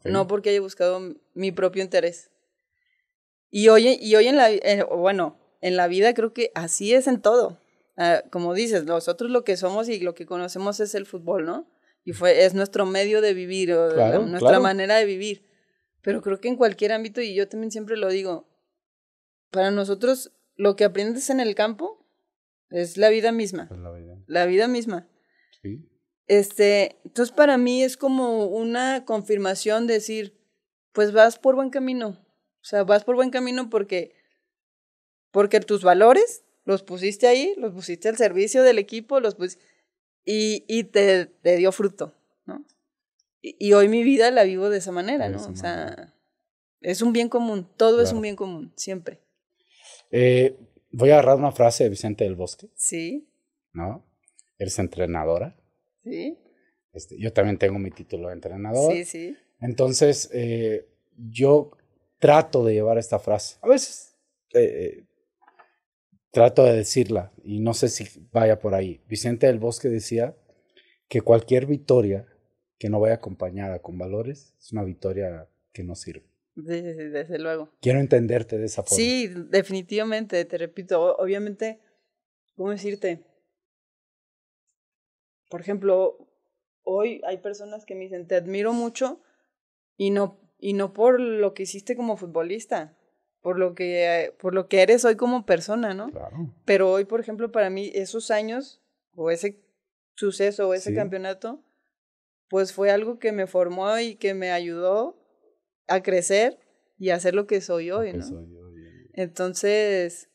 no porque haya buscado mi propio interés. Y hoy, y hoy en la, eh, bueno, en la vida creo que así es en todo. Ah, como dices, nosotros lo que somos y lo que conocemos es el fútbol, ¿no? Y fue, es nuestro medio de vivir, nuestra manera de vivir. Pero creo que en cualquier ámbito, y yo también siempre lo digo, para nosotros lo que aprendes en el campo es la vida misma. la, vida. misma. Este, entonces para mí es como una confirmación decir, pues vas por buen camino. O sea, vas por buen camino porque porque tus valores los pusiste ahí, los pusiste al servicio del equipo, los pusiste, y, y te, te, dio fruto, ¿no? Y, hoy mi vida la vivo de esa manera, ¿no? o sea, es un bien común, todo es un bien común, siempre. Eh, voy a agarrar una frase de Vicente del Bosque. Sí. ¿No? Eres entrenadora. Sí. Este, yo también tengo mi título de entrenador. Sí, sí. Entonces, eh, yo trato de llevar esta frase. A veces eh, trato de decirla y no sé si vaya por ahí. Vicente del Bosque decía que cualquier victoria que no vaya acompañada con valores es una victoria que no sirve desde luego. Quiero entenderte de esa forma. Sí, definitivamente, te repito, obviamente, ¿cómo decirte? Por ejemplo, hoy hay personas que me dicen, te admiro mucho y no, y no por lo que hiciste como futbolista, por lo que, por lo que eres hoy como persona, ¿no? Claro. Pero hoy, por ejemplo, para mí esos años o ese suceso o ese campeonato, pues fue algo que me formó y que me ayudó a crecer y a ser lo que soy hoy, ¿no? Entonces,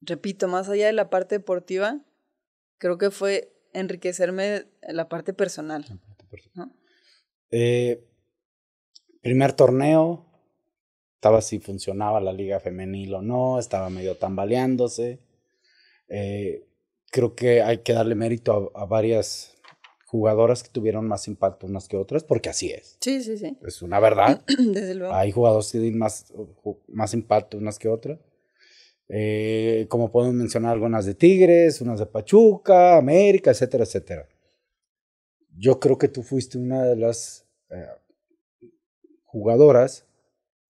repito, más allá de la parte deportiva, creo que fue enriquecerme la parte personal. Eh, primer torneo, estaba si funcionaba la liga femenil o no, estaba medio tambaleándose. Eh, creo que hay que darle mérito a varias jugadoras que tuvieron más impacto unas que otras, porque así es. Sí, sí, sí. Es una verdad. <clears throat> Desde luego. Hay jugadores que tienen más, uh, más impacto unas que otras. Eh, como podemos mencionar algunas de Tigres, unas de Pachuca, América, etcétera, etcétera. Yo creo que tú fuiste una de las eh, jugadoras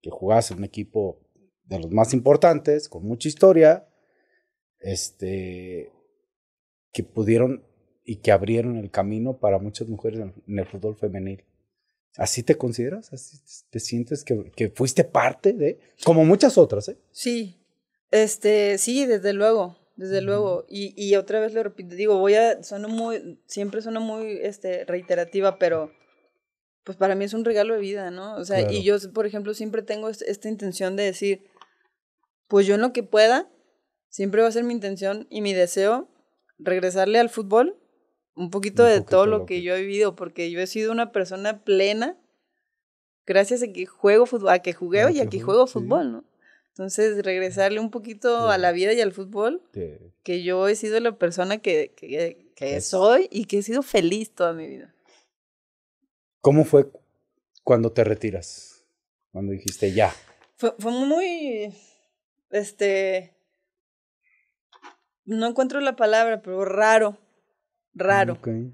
que jugaste en un equipo de los más importantes, con mucha historia, este, que pudieron y que abrieron el camino para muchas mujeres en, el fútbol femenil. ¿Así te consideras? ¿Así te sientes que, fuiste parte de? Como muchas otras, ¿eh? Sí, este, sí, desde luego, desde luego. Y, otra vez le repito, digo, voy a, sueno muy, siempre suena muy este, reiterativa, pero pues para mí es un regalo de vida, ¿no? O sea, y yo, por ejemplo, siempre tengo esta intención de decir, pues yo en lo que pueda, siempre va a ser mi intención y mi deseo regresarle al fútbol un poquito de todo lo que, yo he vivido, porque yo he sido una persona plena gracias a que juego fútbol, a que jugué ah, y a que juego fútbol, ¿no? Entonces, regresarle un poquito a la vida y al fútbol, que yo he sido la persona que, soy y que he sido feliz toda mi vida. ¿Cómo fue cuando te retiras? Cuando dijiste ya. Fue, fue muy, este, no encuentro la palabra, pero raro Ah, raro. Okay.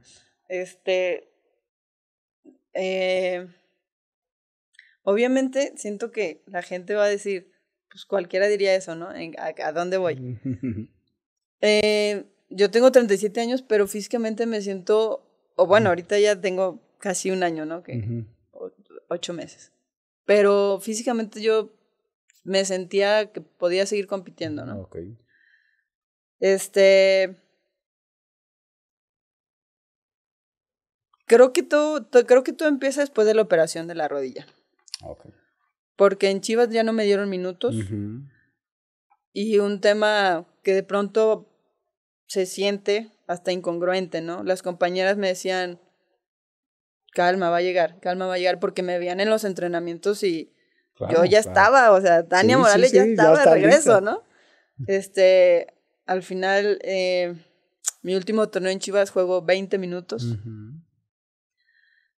Este. Eh, obviamente, siento que la gente va a decir, pues cualquiera diría eso, ¿no? ¿A, dónde voy? <laughs> Eh, yo tengo 37 años, pero físicamente me siento, o bueno, ahorita ya tengo casi un año, ¿no? Que, ocho meses. Pero físicamente yo me sentía que podía seguir compitiendo, ¿no? Ok. Este, Creo que todo, creo que todo empieza después de la operación de la rodilla. Ah, porque en Chivas ya no me dieron minutos. Y un tema que de pronto se siente hasta incongruente, ¿no? Las compañeras me decían, calma, va a llegar, calma, va a llegar, porque me veían en los entrenamientos y yo ya estaba, o sea, Tania Morales ya estaba de regreso, ¿no? Este, al final, eh, mi último torneo en Chivas juego 20 minutos. Ajá.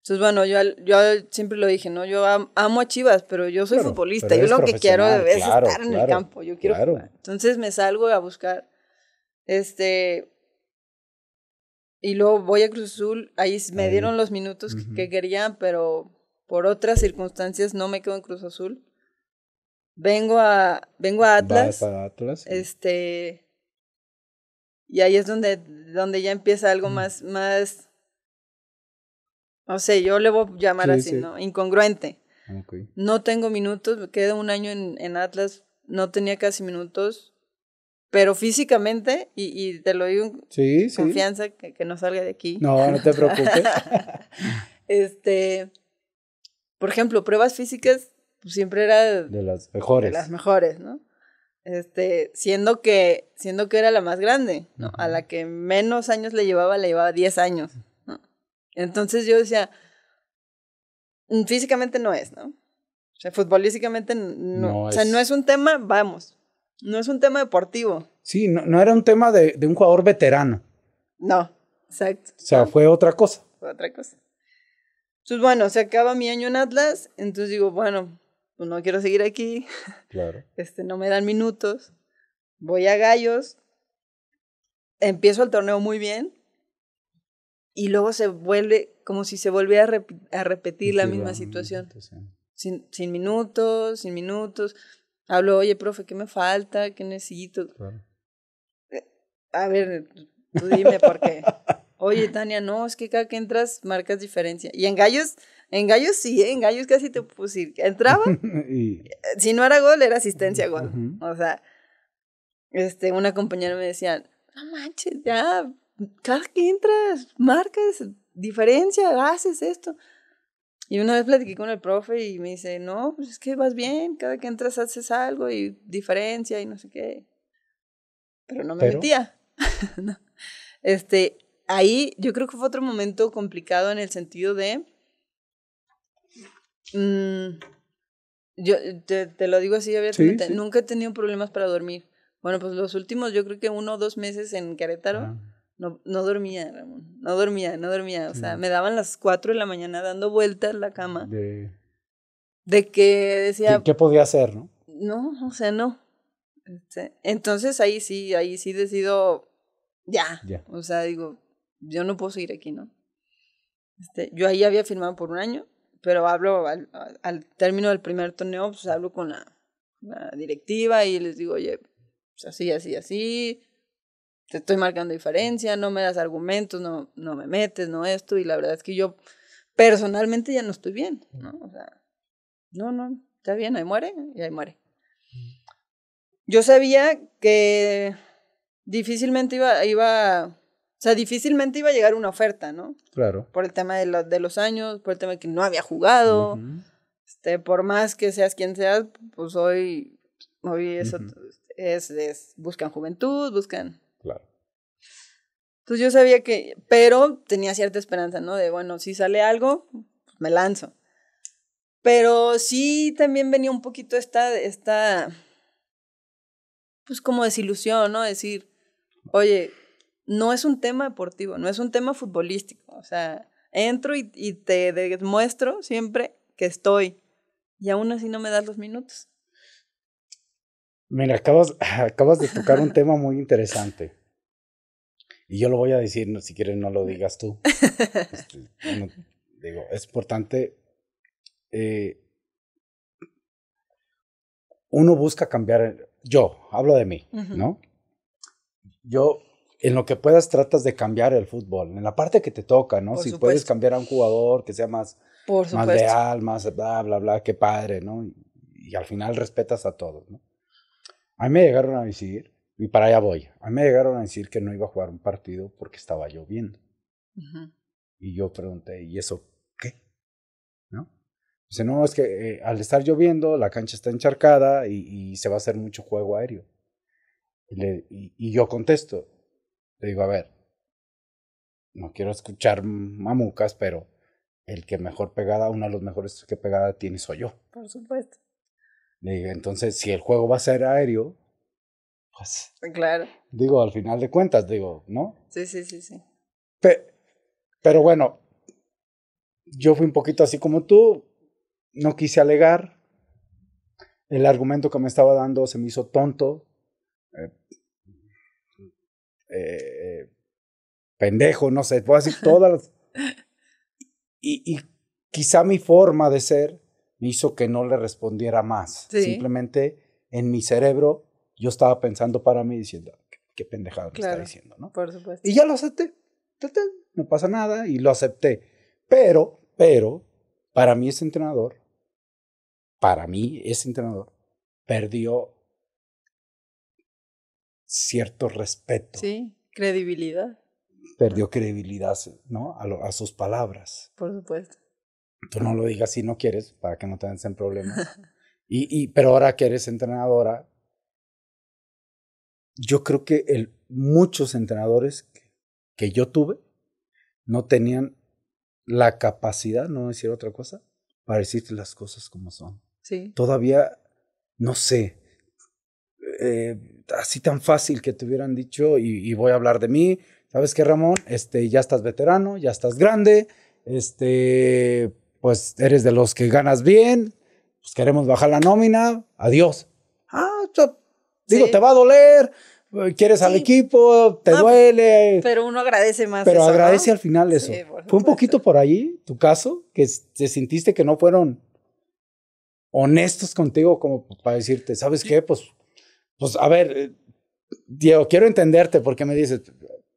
Entonces, bueno, yo, yo siempre lo dije, ¿no? Yo amo a Chivas, pero yo soy futbolista. Yo lo que quiero es estar en el campo. Yo quiero Entonces me salgo a buscar. Este. Y luego voy a Cruz Azul. Ahí me dieron los minutos que querían, pero por otras circunstancias no me quedo en Cruz Azul. Vengo a, vengo a Atlas. Este. Y ahí es donde, donde ya empieza algo más, más o sea, yo le voy a llamar así, ¿no? Incongruente. Ah, no tengo minutos, me quedé un año en, Atlas, no tenía casi minutos, pero físicamente, y, te lo digo sí, confianza que, no salga de aquí. No, no te preocupes. <laughs> este, por ejemplo, pruebas físicas pues, siempre era de, las mejores. De las mejores, ¿no? Este, siendo que, siendo que era la más grande, ¿no? A la que menos años le llevaba, le llevaba 10 años. Entonces yo decía, mm, físicamente no es, ¿no? O sea, futbolísticamente no. o sea, no es un tema, vamos. No es un tema deportivo. Sí, no, era un tema de, un jugador veterano. No, exacto. O sea, fue otra cosa. Fue otra cosa. Entonces, bueno, se acaba mi año en Atlas, entonces digo, bueno, pues no quiero seguir aquí. <laughs> Claro. Este, no me dan minutos. Voy a Gallos. Empiezo el torneo muy bien y luego se vuelve como si se volviera a, repetir la misma situación. Sin, sin, minutos, sin minutos. Hablo, oye, profe, ¿qué me falta? ¿Qué necesito? Eh, a ver, tú dime por qué. <laughs> Oye, Tania, no, es que cada que entras marcas diferencia. Y en gallos, en gallos sí, ¿eh? en gallos casi te pusí Entraba, <laughs> eh, si no era gol, era asistencia gol. O sea, este, una compañera me decía, no manches, ya, cada que entras, marcas diferencia, haces esto. Y una vez platiqué con el profe y me dice, no, pues es que vas bien, cada que entras haces algo y diferencia y no sé qué. Pero no me metía. <laughs> Este, ahí yo creo que fue otro momento complicado en el sentido de... Mm, yo te, lo digo así, abiertamente nunca he tenido problemas para dormir. Bueno, pues los últimos, yo creo que uno o dos meses en Querétaro. Ah no, dormía, Ramón. No dormía, no dormía. O sea, me daban las 4 de la mañana dando vueltas la cama. De, que decía... ¿Qué, podía hacer, no? No, o sea, no. Este, entonces ahí sí, ahí sí decido, ya. ya. O sea, digo, yo no puedo seguir aquí, ¿no? Este, yo ahí había firmado por un año, pero hablo al, término del primer torneo, pues hablo con la, la directiva y les digo, oye, pues así, así, así te estoy marcando diferencia, no me das argumentos, no, no me metes, no esto, y la verdad es que yo personalmente ya no estoy bien, ¿no? O sea, no, no, está bien, ahí muere, y ahí muere. Yo sabía que difícilmente iba, iba, o sea, difícilmente iba a llegar una oferta, ¿no? Claro. Por el tema de, los de los años, por el tema de que no había jugado, este, por más que seas quien seas, pues hoy, hoy eso es, es, buscan juventud, buscan Claro. Entonces yo sabía que, pero tenía cierta esperanza, ¿no? De, bueno, si sale algo, pues, me lanzo. Pero sí también venía un poquito esta, esta, pues como desilusión, ¿no? Decir, oye, no es un tema deportivo, no es un tema futbolístico. O sea, entro y, y te demuestro siempre que estoy. Y aún así no me das los minutos. Mira, acabas, <laughs> acabas de tocar un tema muy interesante. Y yo lo voy a decir, si quieres no lo digas tú. Este, digo, es importante. Eh, uno busca cambiar. Yo, hablo de mí, ¿no? Yo, en lo que puedas, tratas de cambiar el fútbol. En la parte que te toca, ¿no? si puedes cambiar a un jugador que sea más, Por más leal, más bla, bla, bla, qué padre, ¿no? y al final respetas a todos, ¿no? A mí me llegaron a decir, y para allá voy, a mí me llegaron a decir que no iba a jugar un partido porque estaba lloviendo. Y yo pregunté, ¿y eso qué? ¿No? Dice, no, es que eh, al estar lloviendo, la cancha está encharcada y, se va a hacer mucho juego aéreo. Y, yo contesto, le digo, a ver, no quiero escuchar mamucas, pero el que mejor pegada, uno de los mejores que pegada tiene soy yo. Por supuesto entonces, si el juego va a ser aéreo, pues. Ah, claro. Digo, al final de cuentas, digo, ¿no? Sí, sí, sí, sí. pero bueno, yo fui un poquito así como tú, no quise alegar. El argumento que me estaba dando se me hizo tonto, eh, eh, eh, pendejo, no sé, puedo decir <laughs> todas Y, y quizá mi forma de ser hizo que no le respondiera más. Simplemente en mi cerebro yo estaba pensando para mí diciendo, qué, pendejada está diciendo, ¿no? Por supuesto. Y ya lo acepté. No pasa nada y lo acepté. Pero, pero, para mí ese entrenador, para mí ese entrenador perdió cierto respeto. Sí, credibilidad. Perdió credibilidad, ¿no? a sus palabras. Por supuesto tú no lo digas si no quieres para que no te den problemas. <laughs> Y, y, pero ahora que eres entrenadora, yo creo que muchos entrenadores que, yo tuve no tenían la capacidad, no decir otra cosa, para decirte las cosas como son. Sí. Todavía, no sé, eh, así tan fácil que te hubieran dicho, y, voy a hablar de mí, ¿sabes qué, Ramón? Este, ya estás veterano, ya estás grande, este, pues eres de los que ganas bien, pues queremos bajar la nómina, adiós. Ah, digo, te va a doler, eh, quieres al equipo, te duele. Pero uno agradece más. Pero agradece al final eso. Fue un poquito por ahí tu caso, que te sintiste que no fueron honestos contigo como para decirte, ¿sabes qué? Pues, pues a ver, eh, Diego, quiero entenderte porque me dices,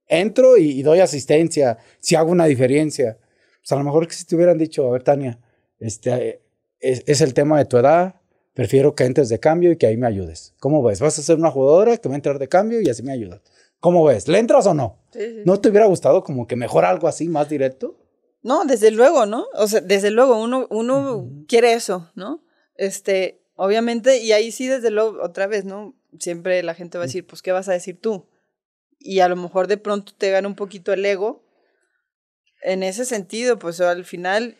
entro y doy asistencia, si hago una diferencia pues a lo mejor que si te hubieran dicho, a ver, Tania, este, es, el tema de tu edad, prefiero que entres de cambio y que ahí me ayudes. ¿Cómo ves? Vas a ser una jugadora que va a entrar de cambio y así me ayudas. ¿Cómo ves? ¿Le entras o no? ¿No te hubiera gustado como que mejor algo así, más directo? No, desde luego, ¿no? O sea, desde luego, uno, uno quiere eso, ¿no? Este, obviamente, y ahí sí, desde luego, otra vez, ¿no? Siempre la gente va a decir, pues, ¿qué vas a decir tú? Y a lo mejor de pronto te gana un poquito el ego en ese sentido, pues al final,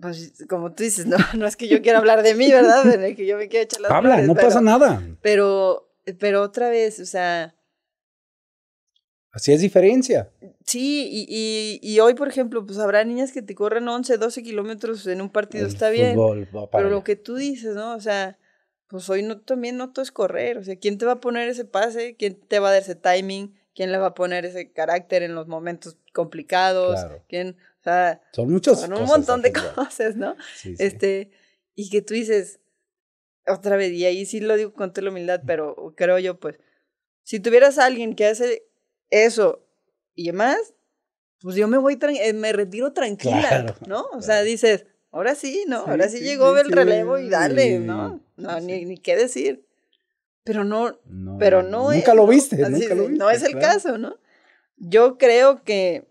pues como tú dices, no, <laughs> no es que yo quiera hablar de mí, ¿verdad? En que yo me quiera echar Habla, no pasa nada. Pero, pero otra vez, o sea. Así es diferencia. Sí, y, y, y, hoy, por ejemplo, pues habrá niñas que te corren 11, 12 kilómetros en un partido, está bien. pero lo que tú dices, ¿no? O sea, pues hoy no, también no todo es correr. O sea, ¿quién te va a poner ese pase? ¿Quién te va a dar ese timing? quién le va a poner ese carácter en los momentos complicados, quién, o sea, son muchos son un montón de cosas, ¿no? Este, y que tú dices otra vez y ahí sí lo digo con toda la humildad, pero creo yo pues si tuvieras a alguien que hace eso y demás, pues yo me voy eh, me retiro tranquila, ¿no? O sea, dices, ahora sí, ¿no? ahora sí, llegó el relevo y dale, ¿no? No ni qué decir pero no, pero no. Nunca lo viste, nunca lo No es el caso, ¿no? Yo creo que,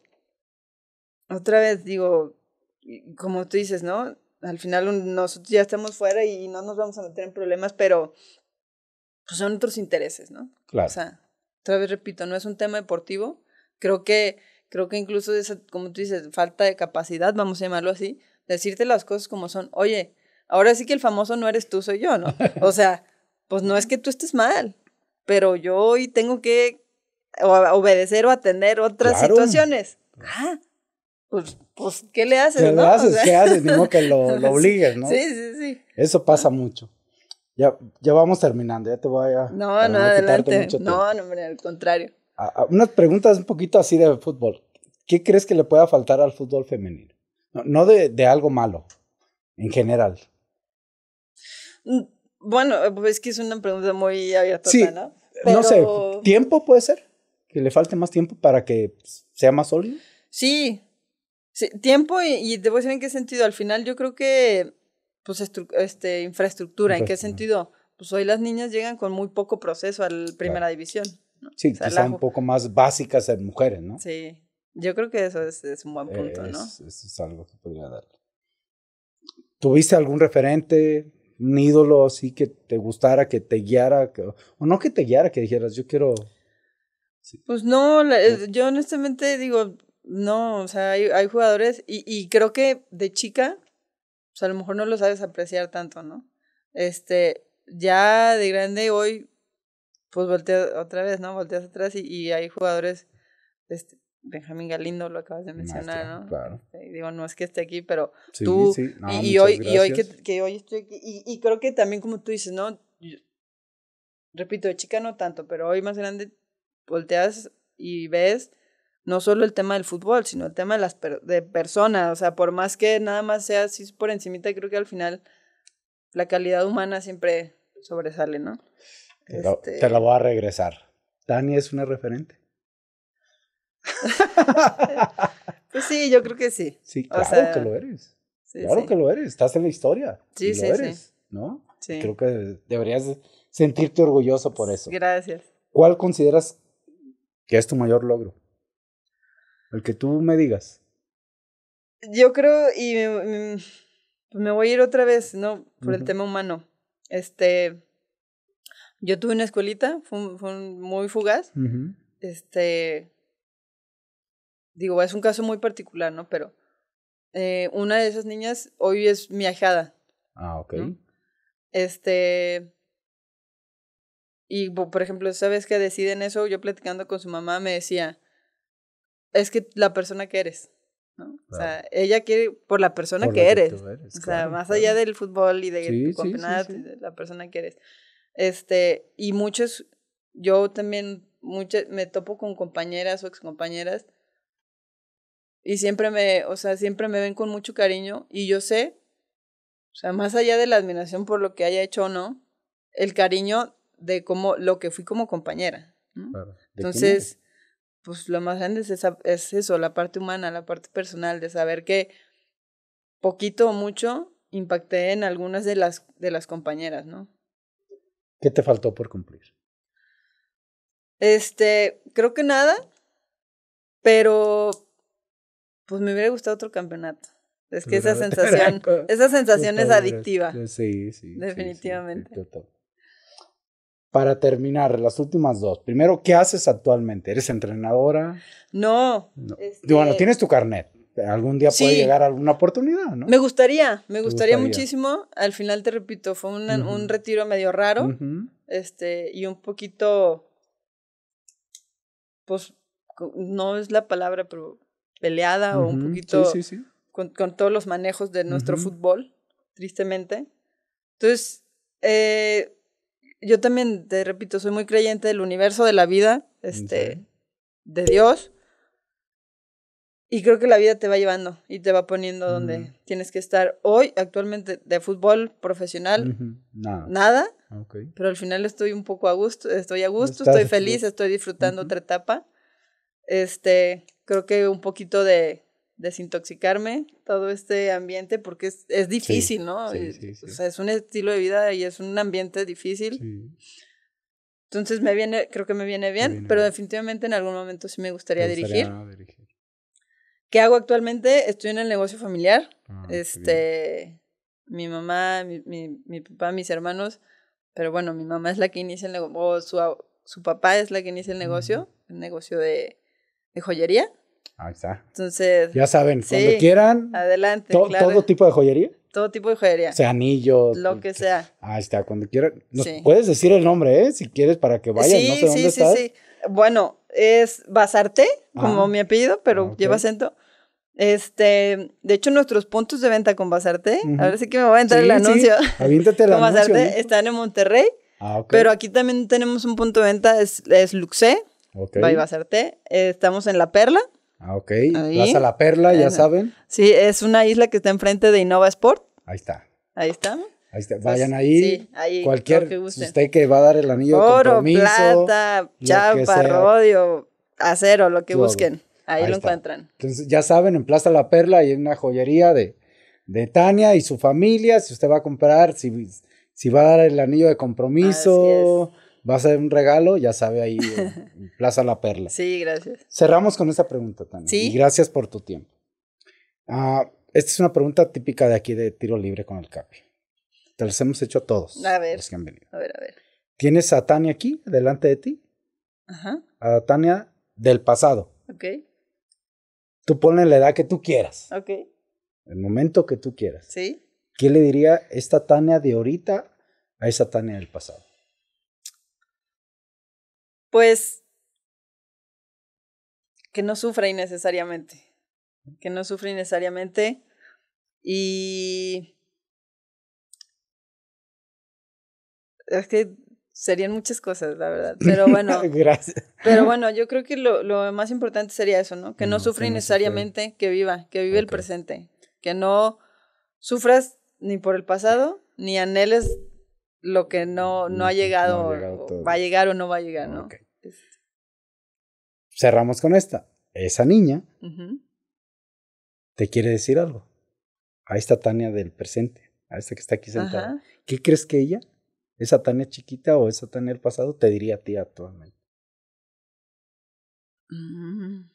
otra vez digo, como tú dices, ¿no? Al final nosotros ya estamos fuera y no nos vamos a meter en problemas, pero pues son otros intereses, ¿no? Claro. O sea, otra vez repito, no es un tema deportivo. Creo que, creo que incluso esa, como tú dices, falta de capacidad, vamos a llamarlo así, decirte las cosas como son. Oye, ahora sí que el famoso no eres tú, soy yo, ¿no? <laughs> O sea, pues no es que tú estés mal, pero yo hoy tengo que obedecer o atender otras situaciones. Ah, pues, pues, ¿qué le haces? ¿Qué le haces? ¿Qué haces? que <laughs> lo, obligues, ¿no? Sí, sí, sí. Eso pasa mucho. Ya, ya vamos terminando, ya te voy a... No, no, no No, no, hombre, al contrario. unas preguntas un poquito así de fútbol. ¿Qué crees que le pueda faltar al fútbol femenino? No, no de, de algo malo, en general. Mm, bueno, pues es que es una pregunta muy abierta, ¿no? No sé, ¿tiempo puede ser? ¿Que le falte más tiempo para que pues, sea más sólido? Sí. sí tiempo y, te voy a decir en qué sentido. Al final yo creo que, pues, este, infraestructura. ¿En qué sentido? Pues hoy las niñas llegan con muy poco proceso a la primera división. Sí, sea, quizá un poco más básicas en mujeres, ¿no? Sí. Yo creo que eso es, un buen punto, ¿no? Eso es algo que podría dar. ¿Tuviste algún referente un ídolo así que te gustara, que te guiara, o no que te guiara, que dijeras, yo quiero... Pues no, yo honestamente digo, no, o sea, hay, jugadores y, y, creo que de chica, pues a lo mejor no lo sabes apreciar tanto, ¿no? Este, ya de grande hoy, pues volteas otra vez, ¿no? Volteas atrás y, y hay jugadores este, Benjamín Galindo lo acabas de mencionar, ¿no? Claro. Este, digo, no es que esté aquí, pero tú y, hoy, y hoy que, que, hoy estoy aquí, y, y, creo que también como tú dices, ¿no? repito, de chica no tanto, pero hoy más grande volteas y ves no solo el tema del fútbol, sino el tema de las de personas, o sea, por más que nada más sea así por encimita, creo que al final la calidad humana siempre sobresale, ¿no? Te, lo, este la voy a regresar. Dani es una referente. <laughs> pues sí, yo creo que sí. Sí, claro que lo eres. claro que lo eres. Estás en la historia. Sí, sí, eres, ¿no? Creo que deberías sentirte orgulloso por eso. Gracias. ¿Cuál consideras que es tu mayor logro? El que tú me digas. Yo creo, y me, voy a ir otra vez, ¿no? Por el tema humano. Este, yo tuve una escuelita, fue, muy fugaz. Este, digo, es un caso muy particular, ¿no? Pero eh, una de esas niñas hoy es mi ajada. Ah, ok. Este. Y, por ejemplo, ¿sabes que deciden eso? Yo platicando con su mamá me decía, es que la persona que eres, ¿no? O sea, ella quiere por la persona que, eres. O sea, más allá del fútbol y de tu campeonato, la persona que eres. Este, y muchos, yo también muchas, me topo con compañeras o excompañeras y siempre me, o sea, siempre me ven con mucho cariño y yo sé, o sea, más allá de la admiración por lo que haya hecho o no, el cariño de cómo, lo que fui como compañera. Entonces, pues lo más grande es, es eso, la parte humana, la parte personal, de saber que poquito o mucho impacté en algunas de las, de las compañeras, ¿no? ¿Qué te faltó por cumplir? Este, creo que nada, pero pues me hubiera gustado otro campeonato. Es que pues, esa sensación, <laughs> esa sensación es adictiva. Sí, sí. Definitivamente. Para terminar, las últimas dos. Primero, ¿qué haces actualmente? ¿Eres entrenadora? No. Este bueno, tienes tu carnet. Algún día puede llegar alguna oportunidad, ¿no? Me gustaría, me gustaría, muchísimo. Al final, te repito, fue un retiro medio raro. Este, y un poquito. Pues no es la palabra, pero peleada o un poquito Con, con, todos los manejos de nuestro fútbol, tristemente. Entonces, eh, yo también, te repito, soy muy creyente del universo, de la vida, este, de Dios. Y creo que la vida te va llevando y te va poniendo donde tienes que estar. Hoy, actualmente, de fútbol profesional, nada. Ah, Pero al final estoy un poco a gusto, estoy a gusto, estoy feliz, estoy disfrutando otra etapa. Este, creo que un poquito de desintoxicarme todo este ambiente porque es, es difícil, ¿no? o sea, es un estilo de vida y es un ambiente difícil. Entonces me viene, creo que me viene bien, pero definitivamente en algún momento sí me gustaría, dirigir. ¿Qué hago actualmente? Estoy en el negocio familiar. Ah, este, mi mamá, mi, mi, papá, mis hermanos, pero bueno, mi mamá es la que inicia el negocio, o su, su papá es la que inicia el negocio, el negocio de, de joyería. Ahí está. Entonces. Ya saben, cuando quieran. Adelante. ¿Todo tipo de joyería? Todo tipo de joyería. O sea, anillos. Lo que sea. Ahí está, cuando quieran. Nos puedes decir el nombre, ¿eh? Si quieres, para que vayan. Sí, no sé sí, sí, sí. Bueno, es Basarte, como ah. mi apellido, pero ah, lleva acento. Este, de hecho, nuestros puntos de venta con Basarte, A ahora sí que me va a entrar el anuncio. Aviéntate el <laughs> con Basarte están en Monterrey. Ah, ok... Pero aquí también tenemos un punto de venta, es, es Luxé. Okay. a ser eh, estamos en La Perla. Ah, ok. Plaza La Perla, ya saben. Sí, es una isla que está enfrente de Innova Sport. Ahí está. Ahí está. Ahí Vayan ahí. Cualquier, que usted que va a dar el anillo de plata, chapa, rodio, acero, lo que busquen. Ahí, lo encuentran. Entonces, ya saben, en Plaza La Perla hay una joyería de, de Tania y su familia. Si usted va a comprar, si, si va a dar el anillo de compromiso va a ser un regalo, ya sabe, ahí en, <laughs> Plaza La Perla. Sí, gracias. Cerramos con esta pregunta, Tania. Sí. Y gracias por tu tiempo. Ah, esta es una pregunta típica de aquí de tiro libre con el Capi. Te las hemos hecho a todos. A ver. A ver, a ver. Tienes a Tania aquí, delante de ti. Ajá. A Tania del pasado. Ok. Tú ponle la edad que tú quieras. Ok. El momento que tú quieras. Sí. ¿Qué le diría esta Tania de ahorita a esa Tania del pasado? pues que no sufra innecesariamente, que no sufra innecesariamente y es que serían muchas cosas, la verdad, pero <laughs> bueno, pero bueno, yo creo que lo, lo, más importante sería eso, ¿no? Que no, sufra innecesariamente, que viva, que vive el presente, que no sufras ni por el pasado, ni anheles lo que no, no ha llegado, va a llegar o no va a llegar, ¿no? Cerramos con esta. Esa niña te quiere decir algo. A esta Tania del presente, a esta que está aquí sentada. ¿Qué crees que ella, esa Tania chiquita o esa Tania del pasado, te diría a ti actualmente? Mm.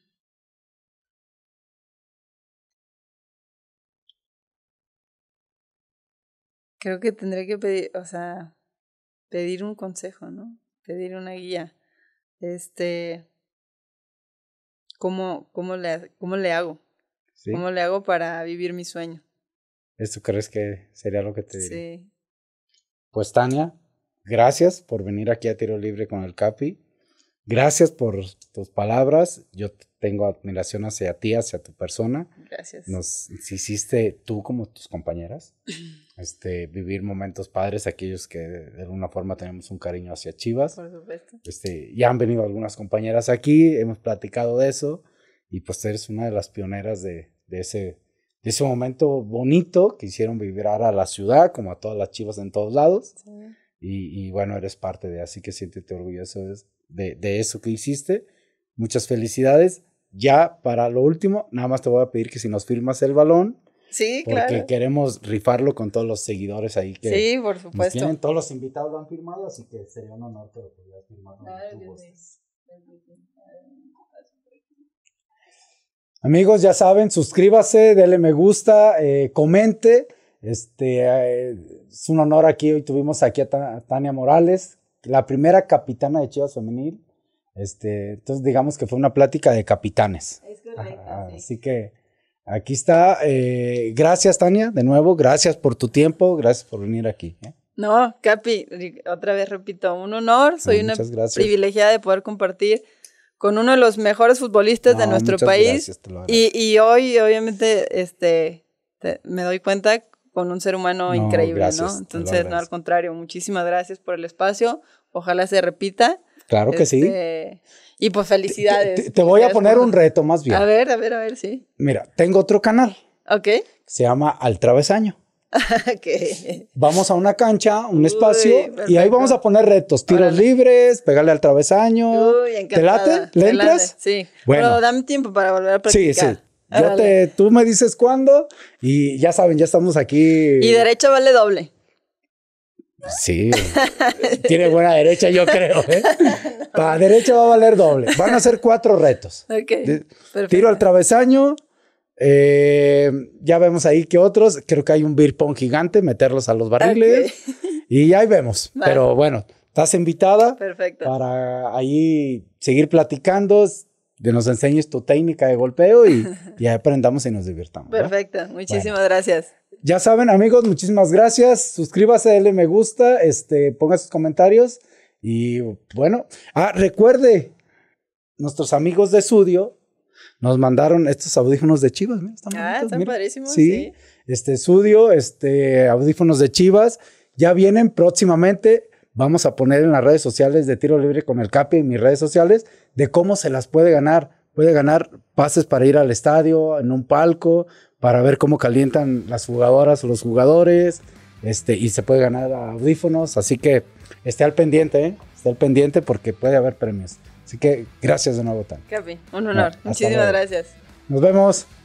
Creo que tendré que pedir, o sea, pedir un consejo, ¿no? Pedir una guía. Este, ¿cómo, cómo, le, cómo le hago? ¿Cómo le hago para vivir mi sueño? ¿Esto crees que sería lo que te diría? Sí. Pues Tania, gracias por venir aquí a Tiro Libre con el Capi. Gracias por tus palabras. Yo tengo admiración hacia ti, hacia tu persona. Gracias. Nos hiciste tú como tus compañeras <laughs> este, vivir momentos padres, aquellos que de alguna forma tenemos un cariño hacia Chivas. Por supuesto. Este, ya han venido algunas compañeras aquí, hemos platicado de eso y pues eres una de las pioneras de, de ese, de ese momento bonito que hicieron vibrar a la ciudad, como a todas las Chivas en todos lados. Sí. Y, bueno, eres parte de, así que siéntete orgulloso de, de eso que hiciste. Muchas felicidades ya para lo último, nada más te voy a pedir que si nos firmas el balón. Sí, porque queremos rifarlo con todos los seguidores ahí que. Sí, por supuesto. Tienen, todos los invitados lo han firmado, así que sería un honor que lo pudieras firmar. Amigos, ya saben, suscríbase, denle me gusta, eh, comente. Este eh, es un honor aquí. Hoy tuvimos aquí a Tania Morales, la primera capitana de Chivas Femenil este, entonces digamos que fue una plática de capitanes. Así que aquí está. Eh, gracias, Tania, de nuevo. Gracias por tu tiempo. Gracias por venir aquí. ¿eh? No, Capi, otra vez repito, un honor. Soy una privilegiada de poder compartir con uno de los mejores futbolistas de nuestro país. y, hoy, obviamente, este, me doy cuenta con un ser humano increíble, ¿no? Entonces, no, al contrario, muchísimas gracias por el espacio. Ojalá se repita. Claro que sí. Este, y pues felicidades. Te, voy a poner un reto más bien. A ver, a ver, a ver, sí. Mira, tengo otro canal. Ok. Se llama Al Travesaño. <laughs> Vamos a una cancha, un espacio, y ahí vamos a poner retos, tiros libres, pegarle al travesaño. Uy, ¿Te late? ¿Le entras? sí. Bueno, Pero dame tiempo para volver a practicar. Sí, sí. Yo te, tú me dices cuándo y ya saben, ya estamos aquí. Y derecho vale doble. Sí, tiene buena derecha, yo creo. ¿eh? <laughs> Para derecha va a valer doble. Van a ser cuatro retos. <laughs> Okay, Tiro al travesaño. Eh, ya vemos ahí que otros. Creo que hay un birpón gigante, meterlos a los barriles. <laughs> Y ahí vemos. Pero bueno, estás invitada. Perfecto. Para ahí seguir platicando. De nos enseñes tu técnica de golpeo y, aprendamos y nos divirtamos. Perfecto, muchísimas gracias. Ya saben, amigos, muchísimas gracias. Suscríbase, denle me gusta, este, ponga sus comentarios. Y bueno, ah, recuerde, nuestros amigos de Sudio nos mandaron estos audífonos de Chivas. ah, están padrísimos. Sí, Este sudio este audífonos de Chivas, ya vienen próximamente. Vamos a poner en las redes sociales de tiro libre con el Capi, en mis redes sociales, de cómo se las puede ganar. Puede ganar pases para ir al estadio, en un palco, para ver cómo calientan las jugadoras o los jugadores. Este, y se puede ganar audífonos. Así que esté al pendiente, ¿eh? esté al pendiente porque puede haber premios. Así que gracias de nuevo, Tan. un honor. Muchísimas gracias. Nos vemos.